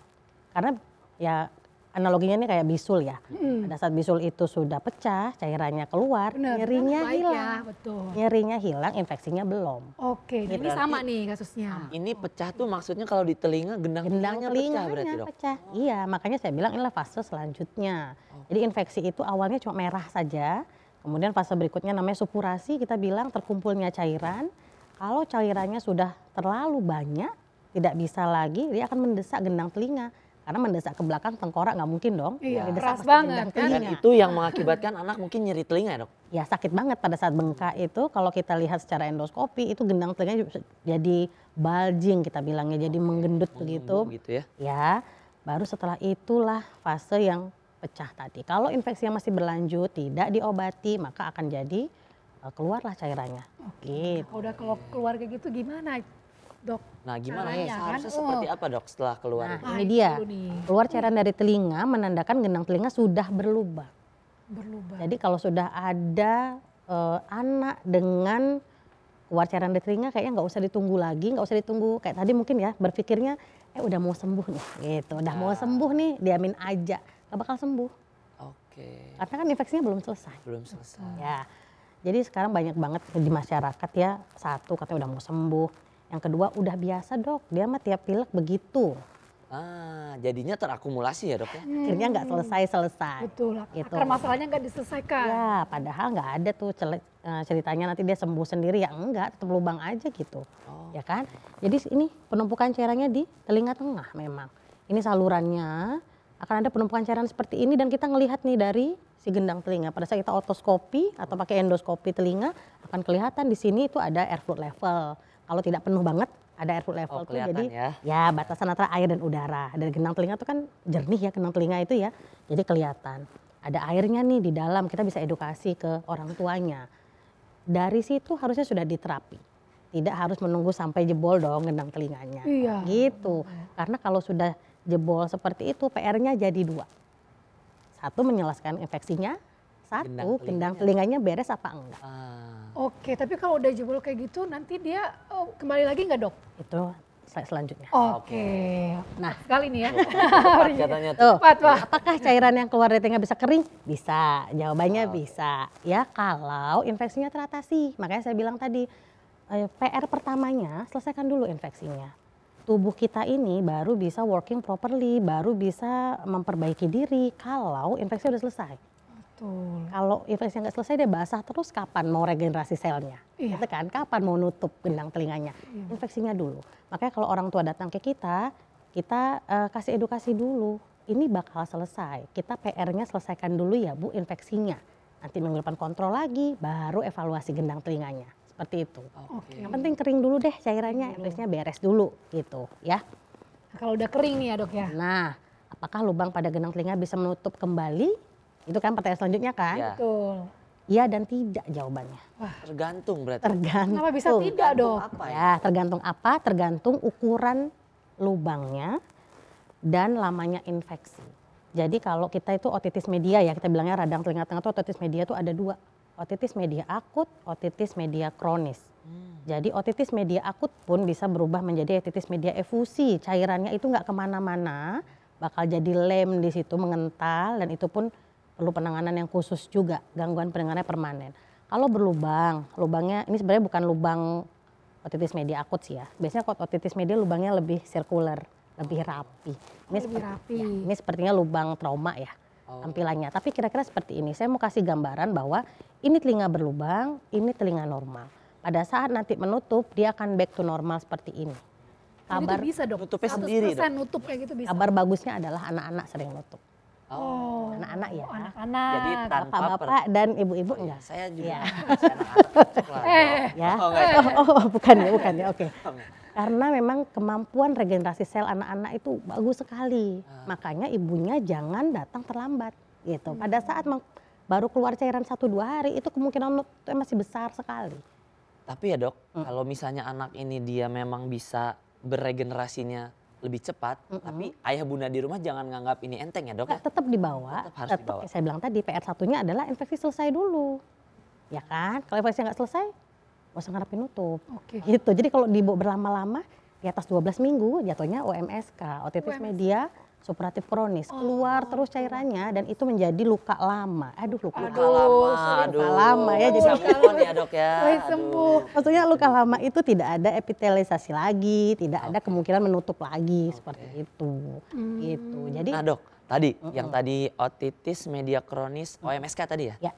Karena ya analoginya ini kayak bisul ya. Hmm. Pada saat bisul itu sudah pecah, cairannya keluar, Bener, nyerinya ya, hilang. Ya, betul. Nyerinya hilang, infeksinya belum. Oke, ini, ini sama nih kasusnya. Ini pecah tuh maksudnya kalau di telinga gendang, gendang pecah berarti dok? pecah. Oh. Iya, makanya saya bilang inilah fase selanjutnya. Oh. Jadi infeksi itu awalnya cuma merah saja, kemudian fase berikutnya namanya supurasi, kita bilang terkumpulnya cairan. Kalau cairannya sudah terlalu banyak, tidak bisa lagi, dia akan mendesak gendang telinga karena mendesak ke belakang tengkorak nggak mungkin dong. Iya, keras banget. Kan ya. Dan itu yang mengakibatkan anak mungkin nyeri telinga ya dok? Ya sakit banget pada saat bengkak itu kalau kita lihat secara endoskopi itu gendang telinga jadi bulging kita bilangnya jadi okay. menggendut begitu. Hmm, gitu ya? Ya baru setelah itulah fase yang pecah tadi. Kalau infeksi yang masih berlanjut tidak diobati maka akan jadi e, keluarlah cairannya. Oke. Okay. Gitu. Udah kalau kayak gitu gimana? dok. Nah, gimana ya? Seharusnya oh. seperti apa dok setelah keluar? Nah, ini dia. Keluar cairan dari telinga menandakan genang telinga sudah berlubang. Berlubang. Jadi kalau sudah ada uh, anak dengan keluar cairan dari telinga kayaknya nggak usah ditunggu lagi, nggak usah ditunggu. Kayak tadi mungkin ya berpikirnya eh udah mau sembuh nih gitu, udah nah. mau sembuh nih, diamin aja. Gak bakal sembuh. Oke. Okay. Karena kan infeksinya belum selesai. Belum selesai. Ya. Jadi sekarang banyak banget di masyarakat ya, satu katanya udah mau sembuh, yang kedua udah biasa dok, dia mah tiap pilek begitu. Ah, jadinya terakumulasi ya dok ya? Hmm. Akhirnya nggak selesai-selesai. Betul, gitu. akar masalahnya nggak diselesaikan. Ya, padahal nggak ada tuh eh, ceritanya nanti dia sembuh sendiri. Ya enggak, tetap lubang aja gitu. Oh. Ya kan? Jadi ini penumpukan cairannya di telinga tengah memang. Ini salurannya, akan ada penumpukan cairan seperti ini dan kita ngelihat nih dari si gendang telinga. Pada saat kita otoskopi atau pakai endoskopi telinga akan kelihatan di sini itu ada air fluid level kalau tidak penuh banget ada air flow level oh, tuh jadi ya. ya batasan antara air dan udara. Dari genang telinga itu kan jernih ya genang telinga itu ya. Jadi kelihatan ada airnya nih di dalam kita bisa edukasi ke orang tuanya. Dari situ harusnya sudah diterapi. Tidak harus menunggu sampai jebol dong genang telinganya. Iya. Gitu. Karena kalau sudah jebol seperti itu PR-nya jadi dua. Satu menyelesaikan infeksinya, satu gendang, telinganya. gendang telinganya beres apa enggak. Ah. Oke, tapi kalau udah jebol kayak gitu nanti dia oh, kembali lagi enggak, dok? Itu selanjutnya. Oke. Nah, kali ini ya. katanya tuh. Tepat, Pak. Apakah cairan yang keluar dari telinga bisa kering? Bisa. Jawabannya oh. bisa. Ya kalau infeksinya teratasi. Makanya saya bilang tadi eh, PR pertamanya selesaikan dulu infeksinya. Tubuh kita ini baru bisa working properly, baru bisa memperbaiki diri kalau infeksi sudah selesai. Betul. Kalau infeksi nggak selesai dia basah terus kapan mau regenerasi selnya? Iya. Gitu kan? Kapan mau nutup gendang telinganya? Iya. Infeksinya dulu. Makanya kalau orang tua datang ke kita, kita uh, kasih edukasi dulu. Ini bakal selesai. Kita PR-nya selesaikan dulu ya Bu infeksinya. Nanti minggu depan kontrol lagi, baru evaluasi gendang telinganya. Seperti itu. Okay. Yang penting kering dulu deh cairannya, iya. infeksinya beres dulu gitu ya. kalau udah kering nih ya dok ya? Nah, apakah lubang pada gendang telinga bisa menutup kembali itu kan pertanyaan selanjutnya kan? Ya. Betul. Iya dan tidak jawabannya. Wah. Tergantung berarti. Tergantung. Kenapa bisa tidak dong? Apa ya? ya, tergantung apa? Tergantung ukuran lubangnya dan lamanya infeksi. Jadi kalau kita itu otitis media ya, kita bilangnya radang telinga tengah itu otitis media itu ada dua. Otitis media akut, otitis media kronis. Hmm. Jadi otitis media akut pun bisa berubah menjadi otitis media efusi. Cairannya itu nggak kemana-mana, bakal jadi lem di situ mengental dan itu pun perlu penanganan yang khusus juga gangguan pendengarannya permanen. Kalau berlubang, lubangnya ini sebenarnya bukan lubang otitis media akut sih ya. Biasanya kalau otitis media lubangnya lebih sirkuler, lebih rapi. Oh, ini lebih seperti, rapi. Ya, ini sepertinya lubang trauma ya oh. tampilannya. Tapi kira-kira seperti ini. Saya mau kasih gambaran bahwa ini telinga berlubang, ini telinga normal. Pada saat nanti menutup, dia akan back to normal seperti ini. Kabar bisa dok. Nutupnya sendiri dok. nutup kayak gitu bisa. Kabar bagusnya adalah anak-anak sering nutup. Oh, oh, anak-anak ya. Anak-anak. Jadi tanpa bapak-bapak dan ibu-ibu oh, enggak. Iya, iya. Saya juga. Ya. anak-anak. eh, ya. Oh, oh, oh, oh, bukan ya, bukan ya. Oke. Okay. Oh, Karena memang kemampuan regenerasi sel anak-anak itu bagus sekali. Ah. Makanya ibunya jangan datang terlambat gitu. Hmm. Pada saat baru keluar cairan satu dua hari itu kemungkinan itu masih besar sekali. Tapi ya dok, hmm. kalau misalnya anak ini dia memang bisa beregenerasinya lebih cepat, mm -hmm. tapi ayah bunda di rumah jangan nganggap ini enteng ya dok Nah, ya? Tetap dibawa. Tetap harus tetap, dibawa. Saya bilang tadi PR satunya adalah infeksi selesai dulu, ya kan? Kalau infeksi nggak selesai, nggak usah ngarepin nutup. Oke. Okay. Gitu. Jadi kalau dibawa berlama-lama di atas 12 minggu jatuhnya OMSK, otitis media supratif kronis oh. keluar terus cairannya dan itu menjadi luka lama aduh luka aduh, lama aduh. luka lama ya jadi ya dok ya sembuh maksudnya luka lama itu tidak ada epitelisasi lagi tidak okay. ada kemungkinan menutup lagi okay. seperti itu hmm. itu jadi nah dok tadi uh -uh. yang tadi otitis media kronis OMSK tadi ya, ya.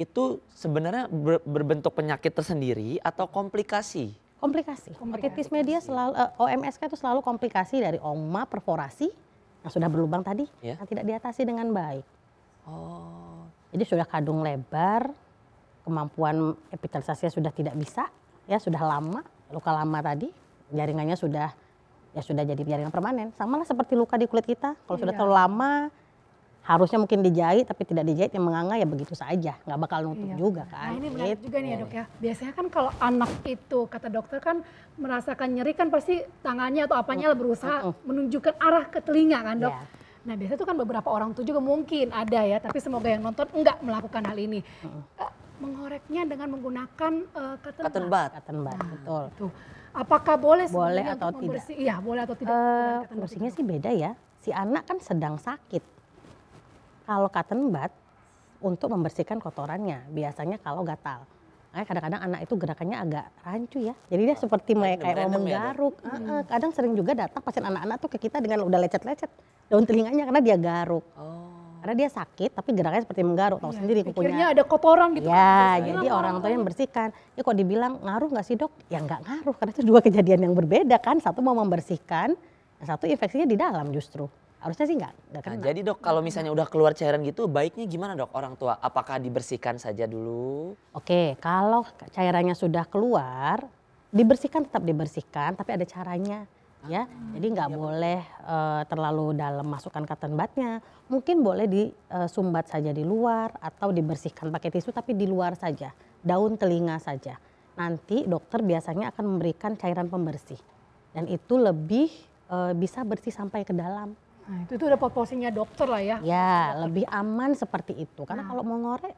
itu sebenarnya ber berbentuk penyakit tersendiri atau komplikasi komplikasi, komplikasi. otitis media selalu uh, eh, OMSK itu selalu komplikasi dari oma perforasi yang sudah berlubang tadi yeah. yang tidak diatasi dengan baik. Oh. Jadi sudah kadung lebar, kemampuan epitelisasinya sudah tidak bisa, ya sudah lama, luka lama tadi, jaringannya sudah ya sudah jadi jaringan permanen. Samalah seperti luka di kulit kita. Kalau iya. sudah terlalu lama, harusnya mungkin dijahit tapi tidak dijahit yang menganga ya begitu saja nggak bakal nutup iya. juga nah, kan nah ini menarik gitu. juga nih ya gitu. dok ya biasanya kan kalau anak itu kata dokter kan merasakan nyeri kan pasti tangannya atau apanya mm. berusaha mm. menunjukkan arah ke telinga kan dok yeah. nah biasanya itu kan beberapa orang tuh juga mungkin ada ya tapi semoga yang nonton enggak melakukan hal ini mm. uh, mengoreknya dengan menggunakan uh, cotton, bud, cotton bud. Nah, betul itu. apakah boleh boleh atau tidak iya boleh atau tidak uh, fungsinya sih beda ya si anak kan sedang sakit kalau cotton bud untuk membersihkan kotorannya, biasanya kalau gatal. kadang-kadang anak itu gerakannya agak rancu ya. Jadi dia ah, seperti oh, kayak mau ya, menggaruk. Ya, hmm. kadang sering juga datang pasien anak-anak tuh ke kita dengan udah lecet-lecet daun telinganya karena dia garuk. Oh. Karena dia sakit tapi gerakannya seperti menggaruk, tahu ya, sendiri kukunya. Akhirnya ada kotoran gitu. Ya, kan. jadi orang, orang tuanya membersihkan. Ya kok dibilang ngaruh nggak sih dok? Ya nggak ngaruh karena itu dua kejadian yang berbeda kan. Satu mau membersihkan, satu infeksinya di dalam justru. Harusnya sih nggak. Nah, jadi dok, kalau misalnya udah keluar cairan gitu, baiknya gimana dok orang tua? Apakah dibersihkan saja dulu? Oke, kalau cairannya sudah keluar, dibersihkan tetap dibersihkan, tapi ada caranya. Ya, ah, jadi nggak iya boleh uh, terlalu dalam masukkan cotton budnya. Mungkin boleh disumbat eh, saja di luar atau dibersihkan pakai tisu tapi di luar saja, daun telinga saja. Nanti dokter biasanya akan memberikan cairan pembersih dan itu lebih eh, bisa bersih sampai ke dalam. Nah, itu, itu udah proporsinya dokter lah ya. Ya, lebih aman seperti itu. Karena nah. kalau mau ngorek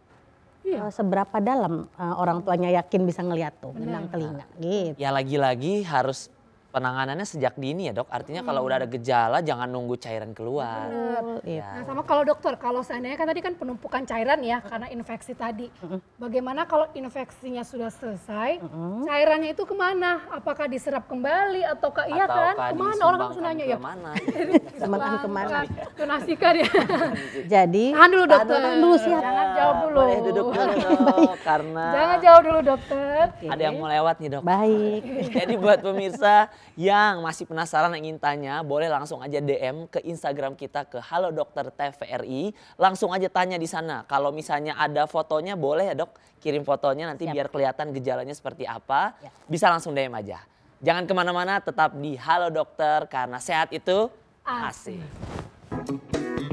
iya. Eh, seberapa dalam uh, orang tuanya yakin bisa ngeliat tuh benang telinga gitu. Ya lagi-lagi harus penanganannya sejak dini ya dok. Artinya hmm. kalau udah ada gejala jangan nunggu cairan keluar. Ya. Nah sama kalau dokter kalau seandainya kan tadi kan penumpukan cairan ya karena infeksi tadi. Bagaimana kalau infeksinya sudah selesai, cairannya itu kemana? Apakah diserap kembali atau ke iya kan? Kemana orang kan nanya ya? Kemana? Kembangkan kemana? Tunasikan ya. Jadi. Tahan dulu dokter. Tahan dulu siap. Jangan jauh dulu. Boleh duduk dulu dok. Karena. Jangan jauh dulu dokter. Okay. Ada yang mau lewat nih dok. Baik. Jadi buat pemirsa yang masih penasaran ingin tanya, boleh langsung aja DM ke Instagram kita ke Halo Dokter TVRI. Langsung aja tanya di sana. Kalau misalnya ada fotonya, boleh ya dok kirim fotonya nanti Siap. biar kelihatan gejalanya seperti apa. Ya. Bisa langsung DM aja. Jangan kemana-mana, tetap di Halo Dokter karena sehat itu asik. asik.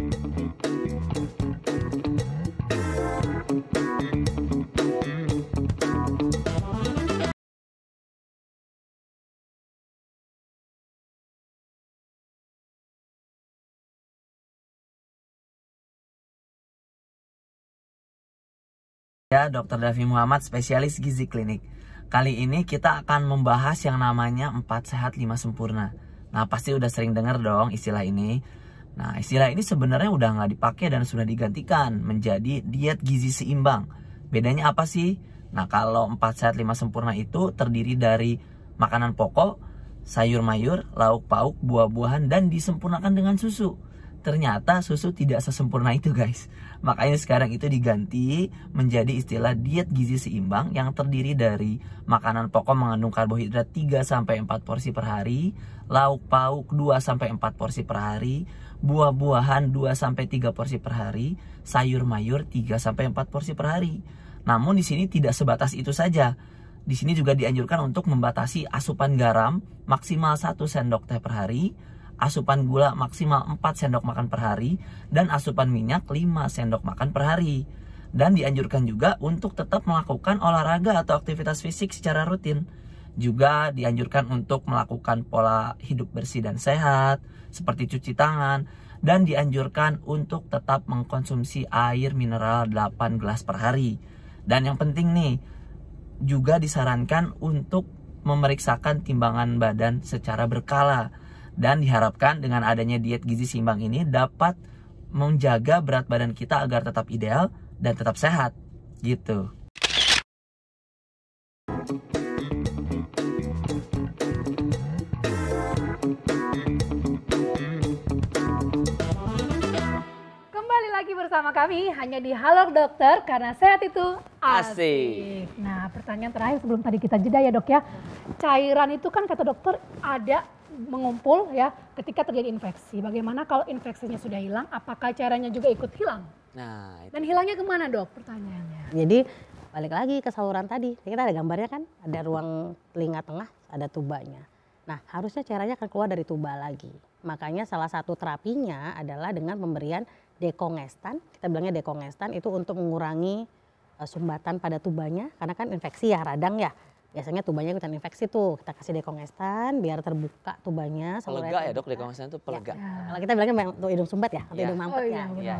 Ya, Dr. Davi Muhammad, spesialis gizi klinik. Kali ini kita akan membahas yang namanya 4 sehat 5 sempurna. Nah, pasti udah sering dengar dong istilah ini. Nah, istilah ini sebenarnya udah nggak dipakai dan sudah digantikan menjadi diet gizi seimbang. Bedanya apa sih? Nah, kalau 4 sehat 5 sempurna itu terdiri dari makanan pokok, sayur mayur, lauk pauk, buah-buahan, dan disempurnakan dengan susu. Ternyata susu tidak sesempurna itu guys Makanya sekarang itu diganti menjadi istilah diet gizi seimbang yang terdiri dari makanan pokok mengandung karbohidrat 3 sampai 4 porsi per hari, lauk pauk 2 sampai 4 porsi per hari, buah-buahan 2 sampai 3 porsi per hari, sayur mayur 3 sampai 4 porsi per hari. Namun di sini tidak sebatas itu saja. Di sini juga dianjurkan untuk membatasi asupan garam maksimal 1 sendok teh per hari, asupan gula maksimal 4 sendok makan per hari, dan asupan minyak 5 sendok makan per hari. Dan dianjurkan juga untuk tetap melakukan olahraga atau aktivitas fisik secara rutin. Juga dianjurkan untuk melakukan pola hidup bersih dan sehat, seperti cuci tangan, dan dianjurkan untuk tetap mengkonsumsi air mineral 8 gelas per hari. Dan yang penting nih, juga disarankan untuk memeriksakan timbangan badan secara berkala dan diharapkan dengan adanya diet gizi seimbang ini dapat menjaga berat badan kita agar tetap ideal dan tetap sehat. Gitu. Kembali lagi bersama kami hanya di Halo Dokter karena sehat itu asik. asik. Nah, pertanyaan terakhir sebelum tadi kita jeda ya, Dok ya. Cairan itu kan kata dokter ada mengumpul ya ketika terjadi infeksi. Bagaimana kalau infeksinya sudah hilang, apakah caranya juga ikut hilang? Nah, itu. Dan hilangnya kemana dok pertanyaannya? Jadi balik lagi ke saluran tadi, kita ada gambarnya kan, ada ruang telinga tengah, ada tubanya. Nah harusnya caranya akan keluar dari tuba lagi. Makanya salah satu terapinya adalah dengan pemberian dekongestan. Kita bilangnya dekongestan itu untuk mengurangi eh, sumbatan pada tubanya karena kan infeksi ya radang ya biasanya tubanya ikutan infeksi tuh kita kasih dekongestan biar terbuka tubanya pelega ya dok dekongestan itu pelega ya. kalau kita bilangnya untuk hidung sumbat ya atau ya. hidung mampet oh, ya, iya, iya.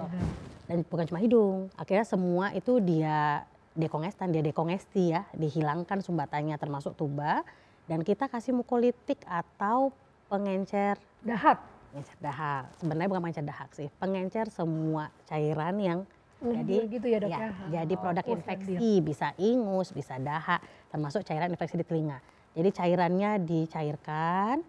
dan bukan cuma hidung akhirnya semua itu dia dekongestan dia dekongesti ya dihilangkan sumbatannya termasuk tuba dan kita kasih mukolitik atau pengencer dahak pengencer dahak sebenarnya bukan pengencer dahak sih pengencer semua cairan yang jadi gitu ya dok ya, ya. Jadi oh, produk oh, infeksi bisa ingus, bisa dahak termasuk cairan infeksi di telinga. Jadi cairannya dicairkan,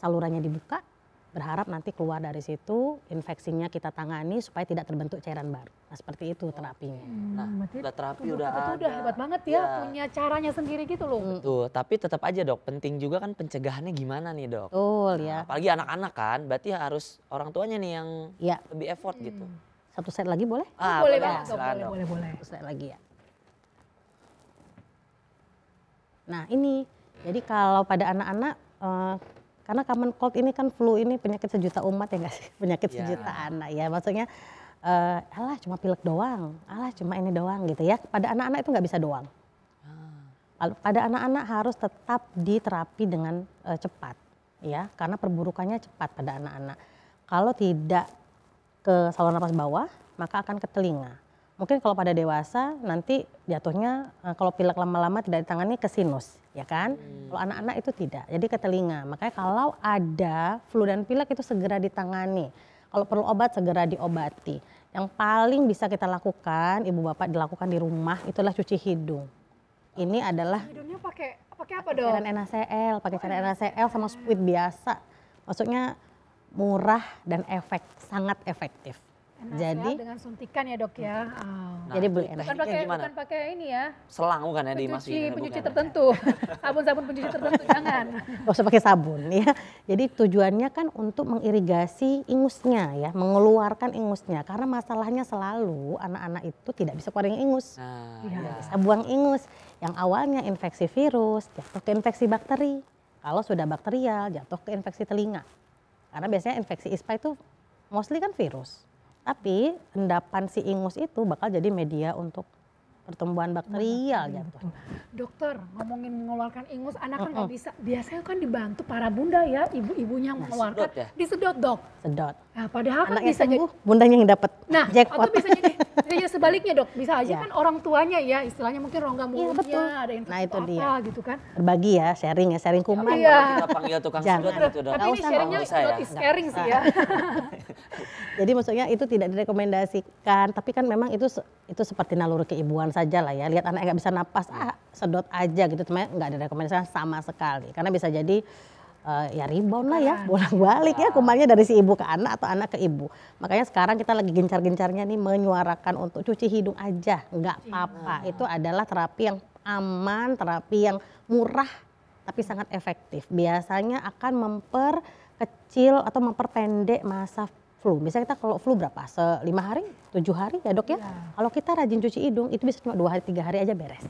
salurannya dibuka, berharap nanti keluar dari situ infeksinya kita tangani supaya tidak terbentuk cairan baru. Nah seperti itu terapinya. Hmm, nah udah terapi udah itu ada. udah hebat banget ya, ya punya caranya sendiri gitu loh. Hmm. Betul, tapi tetap aja dok penting juga kan pencegahannya gimana nih dok. Betul nah, ya. Apalagi anak-anak kan berarti harus orang tuanya nih yang ya. lebih effort gitu. hmm. gitu. Satu set lagi boleh? Ah, boleh, boleh, ya, boleh, boleh, boleh. Satu set lagi ya. Nah ini, jadi kalau pada anak-anak, uh, karena common cold ini kan flu ini penyakit sejuta umat ya nggak sih? Penyakit yeah. sejuta anak ya, maksudnya uh, alah cuma pilek doang, alah cuma ini doang gitu ya. Pada anak-anak itu nggak bisa doang. Ah. Pada anak-anak harus tetap diterapi dengan uh, cepat ya, karena perburukannya cepat pada anak-anak. Kalau tidak ke saluran nafas bawah, maka akan ke telinga mungkin kalau pada dewasa nanti jatuhnya eh, kalau pilek lama-lama tidak ditangani ke sinus ya kan hmm. kalau anak-anak itu tidak jadi ke telinga makanya kalau ada flu dan pilek itu segera ditangani kalau perlu obat segera diobati yang paling bisa kita lakukan ibu bapak dilakukan di rumah itulah cuci hidung ini adalah hidungnya pakai pakai apa dong cairan NaCl pakai cairan NaCl sama spuit biasa maksudnya murah dan efek sangat efektif jadi dengan suntikan ya dok ya. Oh. Nah, jadi nah, boleh enak. Bukan pakai, bukan pakai ini ya. Selang bukan ya dimasukin. Ya, pencuci, pencuci ya? tertentu. Sabun-sabun pencuci tertentu jangan. Gak usah pakai sabun ya. Jadi tujuannya kan untuk mengirigasi ingusnya ya, mengeluarkan ingusnya. Karena masalahnya selalu anak-anak itu tidak bisa keluarin ingus. Nah, ya. bisa buang ingus. Yang awalnya infeksi virus, jatuh ke infeksi bakteri. Kalau sudah bakterial, jatuh ke infeksi telinga. Karena biasanya infeksi ISPA itu mostly kan virus tapi endapan si ingus itu bakal jadi media untuk pertumbuhan bakterial hmm. gitu. Dokter, ngomongin mengeluarkan ingus, anak kan nggak bisa. Biasanya kan dibantu para bunda ya, ibu-ibunya nah, mengeluarkan. Sedot ya? Disedot dok? Sedot. Nah, padahal kan bisa jadi... bundanya yang dapat nah, jackpot. Atau bisa jadi, bisa jadi sebaliknya dok, bisa aja yeah. kan orang tuanya ya, istilahnya mungkin rongga iya, mulutnya, ya, betul. ada infeksi nah, itu apa dia. gitu kan. Berbagi ya, sharing ya, sharing kuman. Iya. Kita panggil tukang sedot gitu dok. Tapi ini sharingnya sedot ya. is sharing sih ya. Nah. jadi maksudnya itu tidak direkomendasikan, tapi kan memang itu itu seperti naluri keibuan saja lah ya lihat anak nggak bisa napas iya. ah sedot aja gitu teman-teman nggak ada rekomendasi sama sekali karena bisa jadi uh, ya rebound lah ya bolak balik ya iya. kumannya dari si ibu ke anak atau anak ke ibu makanya sekarang kita lagi gencar-gencarnya nih menyuarakan untuk cuci hidung aja nggak iya. apa-apa itu adalah terapi yang aman terapi yang murah tapi sangat efektif biasanya akan memperkecil atau memperpendek masa flu. Misalnya kita kalau flu berapa? Se lima hari, tujuh hari ya dok ya. ya. Kalau kita rajin cuci hidung itu bisa cuma dua hari, tiga hari aja beres.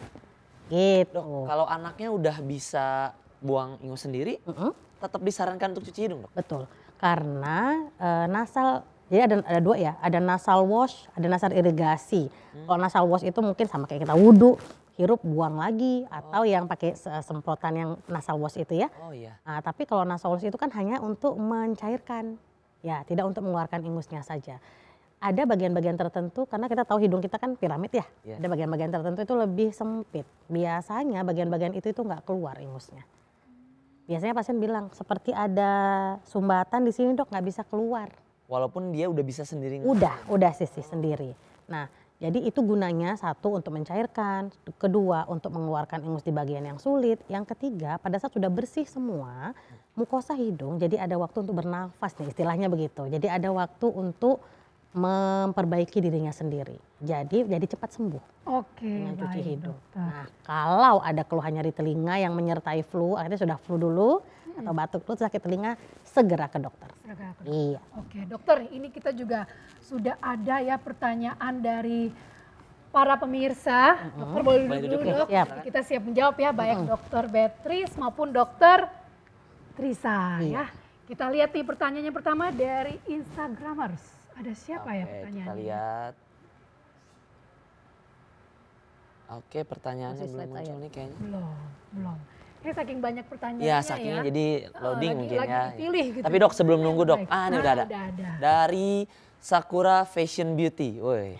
Gitu. Dok, kalau anaknya udah bisa buang ingus sendiri, mm -hmm. tetap disarankan untuk cuci hidung dok? Betul. Karena e, nasal jadi ada ada dua ya, ada nasal wash, ada nasal irigasi. Hmm. Kalau nasal wash itu mungkin sama kayak kita wudhu, hirup buang lagi oh. atau oh. yang pakai semprotan yang nasal wash itu ya. Oh iya. Nah, tapi kalau nasal wash itu kan hanya untuk mencairkan ya tidak untuk mengeluarkan ingusnya saja ada bagian-bagian tertentu karena kita tahu hidung kita kan piramid ya. Ada bagian-bagian tertentu itu lebih sempit. Biasanya bagian-bagian itu itu nggak keluar ingusnya. Biasanya pasien bilang seperti ada sumbatan di sini dok nggak bisa keluar. Walaupun dia udah bisa sendiri. Udah, udah sisi sendiri. Nah, jadi itu gunanya satu untuk mencairkan, kedua untuk mengeluarkan ingus di bagian yang sulit, yang ketiga pada saat sudah bersih semua, mukosa hidung jadi ada waktu untuk bernafas nih istilahnya begitu. Jadi ada waktu untuk memperbaiki dirinya sendiri. Jadi jadi cepat sembuh. Oke. Okay, dengan cuci hidung. Dokter. Nah, kalau ada keluhan nyari telinga yang menyertai flu, akhirnya sudah flu dulu hmm. atau batuk flu sakit telinga, segera ke dokter. Segera Iya. Oke, okay, dokter, ini kita juga sudah ada ya pertanyaan dari para pemirsa. Mm -hmm. Dokter boleh duduk dulu, dok. Siap. Kita siap menjawab ya, baik mm -hmm. dokter Beatrice maupun dokter Trisa iya. ya. Kita lihat nih pertanyaannya pertama dari Instagramers. Ada siapa ya Oke, ya pertanyaannya? Kita lihat. Oke, pertanyaannya Masih belum muncul nih kayaknya. Belum, belum. Ini saking banyak pertanyaannya ya. saking ya. jadi oh, loading oh, lagi, mungkin lagi ya. Dipilih, gitu. Tapi dok sebelum nunggu dok, ah ini nah, udah, ada. udah ada. Dari Sakura Fashion Beauty, woi.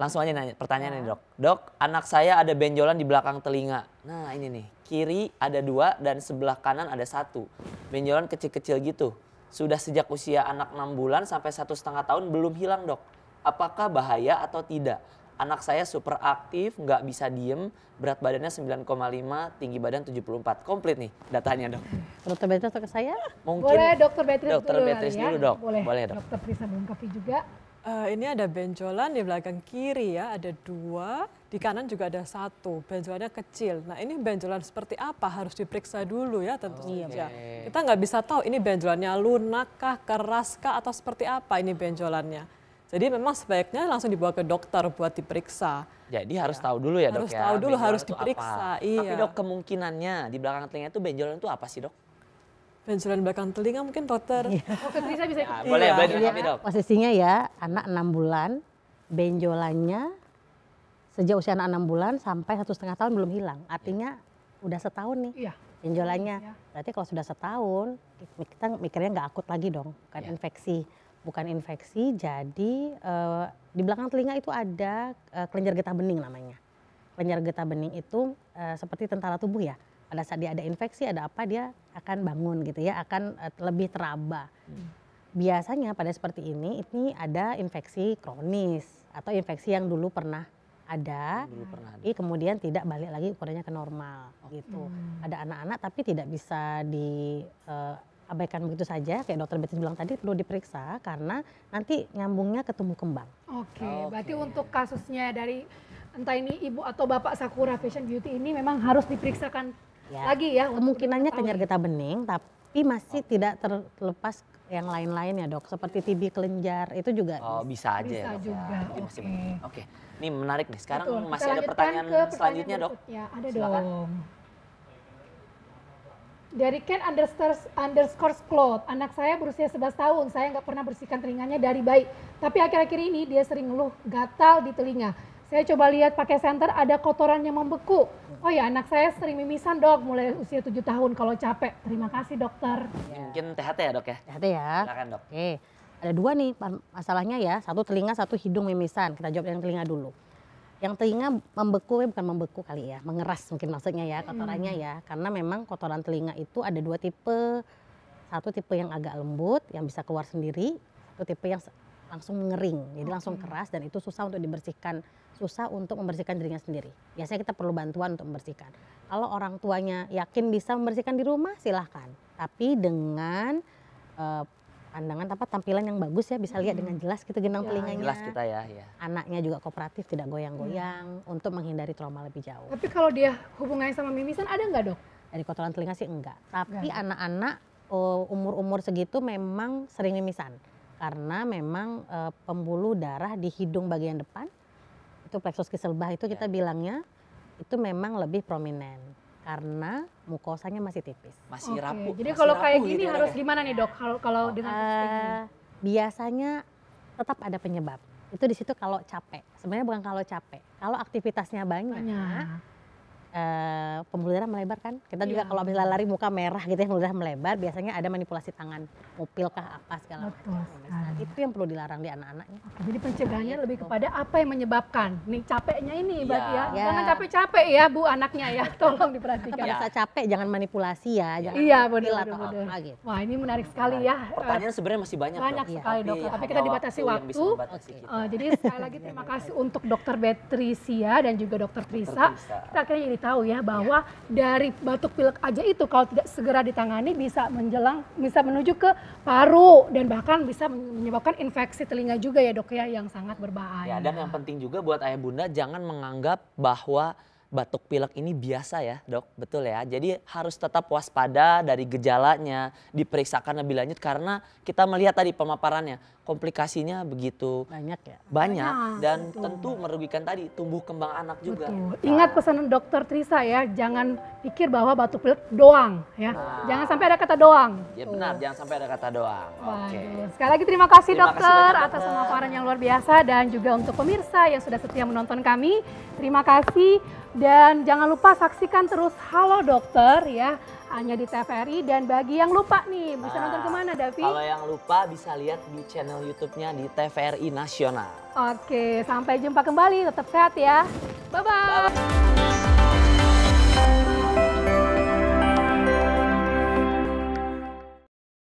Langsung aja nanya pertanyaannya nah. dok. Dok, anak saya ada benjolan di belakang telinga. Nah ini nih, kiri ada dua dan sebelah kanan ada satu. Benjolan kecil-kecil gitu. Sudah sejak usia anak 6 bulan sampai satu setengah tahun belum hilang dok. Apakah bahaya atau tidak? Anak saya super aktif, nggak bisa diem, berat badannya 9,5, tinggi badan 74. Komplit nih datanya dok. Dokter Beatrice atau ke saya? Mungkin Boleh dokter Beatrice dulu ya. dulu, dok. Boleh, Boleh dok. Dokter Prisa Bungkapi juga. Uh, ini ada benjolan di belakang kiri ya, ada dua, di kanan juga ada satu, benjolannya kecil. Nah ini benjolan seperti apa harus diperiksa dulu ya tentu oh, iya, saja. Okay. Kita nggak bisa tahu ini benjolannya lunakkah, keraskah atau seperti apa ini benjolannya. Jadi memang sebaiknya langsung dibawa ke dokter buat diperiksa. Jadi harus iya. tahu dulu ya dok harus ya. Harus tahu dulu, harus diperiksa. Iya. Tapi dok kemungkinannya di belakang telinga itu benjolan itu apa sih dok? Pensulan belakang telinga mungkin dokter. Iya. Dokter bisa bisa ah, Ya, boleh, iya. boleh ya. dok. Posisinya ya anak enam bulan, benjolannya sejak usia anak enam bulan sampai satu setengah tahun belum hilang. Artinya ya. udah setahun nih. ya. Benjolannya. Ya. Berarti kalau sudah setahun, kita mikirnya nggak akut lagi dong, bukan ya. infeksi. Bukan infeksi, jadi uh, di belakang telinga itu ada uh, kelenjar getah bening namanya. Kelenjar getah bening itu uh, seperti tentara tubuh ya pada saat dia ada infeksi ada apa dia akan bangun gitu ya akan eh, lebih teraba hmm. biasanya pada seperti ini ini ada infeksi kronis atau infeksi yang dulu pernah ada, dulu ada. kemudian tidak balik lagi ukurannya ke normal oh. gitu. Hmm. Ada anak-anak tapi tidak bisa di uh, abaikan begitu saja kayak dokter Betty bilang tadi perlu diperiksa karena nanti nyambungnya ke tumbuh kembang. Oke, okay, okay. berarti untuk kasusnya dari entah ini ibu atau bapak Sakura Fashion Beauty ini memang harus diperiksakan ya. lagi ya kemungkinannya kenyar getah bening tapi masih oh. tidak terlepas yang lain-lain ya dok seperti TB kelenjar itu juga oh, bisa aja bisa ya. juga. ya. Oke. Okay. okay. Ini menarik nih. Sekarang Betul. masih ada pertanyaan, pertanyaan selanjutnya dok. Ya ada Silakan. dong. Dari Ken underscore, underscore Cloud, anak saya berusia 11 tahun, saya nggak pernah bersihkan telinganya dari bayi. Tapi akhir-akhir ini dia sering ngeluh gatal di telinga saya coba lihat pakai senter ada kotoran yang membeku. Oh ya anak saya sering mimisan dok mulai usia tujuh tahun kalau capek. Terima kasih dokter. Ya. Mungkin THT ya dok ya? THT ya. Silahkan dok. Oke. Ada dua nih masalahnya ya. Satu telinga, satu hidung mimisan. Kita jawab yang telinga dulu. Yang telinga membeku ya bukan membeku kali ya, mengeras mungkin maksudnya ya kotorannya ya. Karena memang kotoran telinga itu ada dua tipe. Satu tipe yang agak lembut, yang bisa keluar sendiri. Satu tipe yang langsung mengering, jadi langsung keras dan itu susah untuk dibersihkan susah untuk membersihkan dirinya sendiri. Biasanya kita perlu bantuan untuk membersihkan. Kalau orang tuanya yakin bisa membersihkan di rumah, silahkan. Tapi dengan uh, pandangan apa tampilan yang bagus ya bisa lihat hmm. dengan jelas kita gitu genang ya, telinganya. Jelas kita ya, ya. Anaknya juga kooperatif, tidak goyang-goyang hmm. untuk menghindari trauma lebih jauh. Tapi kalau dia hubungannya sama mimisan ada nggak dok? Dari kotoran telinga sih enggak. Tapi anak-anak oh, umur-umur segitu memang sering mimisan karena memang e, pembuluh darah di hidung bagian depan itu plexus kiselbah itu kita ya. bilangnya itu memang lebih prominent karena mukosanya masih tipis. Masih okay. rapuh. Jadi masih kalau kayak gini gitu harus ya. gimana nih dok? Kalau kalau oh. dengan uh, biasanya tetap ada penyebab. Itu di situ kalau capek. Sebenarnya bukan kalau capek, kalau aktivitasnya banyak. banyak Eh, pembuluh darah melebar kan. Kita juga iya. kalau misalnya lari muka merah gitu ya pembuluh darah melebar, biasanya ada manipulasi tangan, mupil kah apa segala macam. Nah, itu yang perlu dilarang di anak-anaknya. jadi pencegahannya nah, lebih kepada apa yang menyebabkan. Nih capeknya ini ya. berarti ya. ya. Jangan capek-capek ya Bu anaknya ya, tolong diperhatikan. Kalau merasa capek jangan manipulasi ya, iya. jangan iya, benar. atau bener. apa gitu. Wah, ini menarik sekali ya. Nah, pertanyaan sebenarnya masih banyak. Banyak dok. sekali iya, dok, tapi kita dibatasi waktu. Eh, jadi sekali lagi terima kasih untuk dokter Betrisia ya, dan juga dokter Trisa. Kita akhirnya jadi tahu ya bahwa ya. dari batuk pilek aja itu kalau tidak segera ditangani bisa menjelang bisa menuju ke paru dan bahkan bisa menyebabkan infeksi telinga juga ya dok ya yang sangat berbahaya. Ya, dan yang penting juga buat ayah bunda jangan menganggap bahwa batuk pilek ini biasa ya dok, betul ya. Jadi harus tetap waspada dari gejalanya, diperiksakan lebih lanjut karena kita melihat tadi pemaparannya, komplikasinya begitu banyak ya. Banyak banyak. dan betul. tentu merugikan tadi tumbuh kembang anak juga. Betul. Nah. Ingat pesan dokter Trisa ya, jangan pikir bahwa batuk pilek doang ya. Nah. Jangan sampai ada kata doang. Ya benar, jangan sampai ada kata doang. Oke. Okay. Sekali lagi terima kasih terima dokter kasih atas pemaparan yang luar biasa dan juga untuk pemirsa yang sudah setia menonton kami, terima kasih. Dan jangan lupa saksikan terus Halo Dokter ya hanya di TVRI dan bagi yang lupa nih bisa nonton ah, kemana Davi? Kalau yang lupa bisa lihat di channel YouTube-nya di TVRI Nasional. Oke, sampai jumpa kembali, tetap sehat ya. bye, -bye.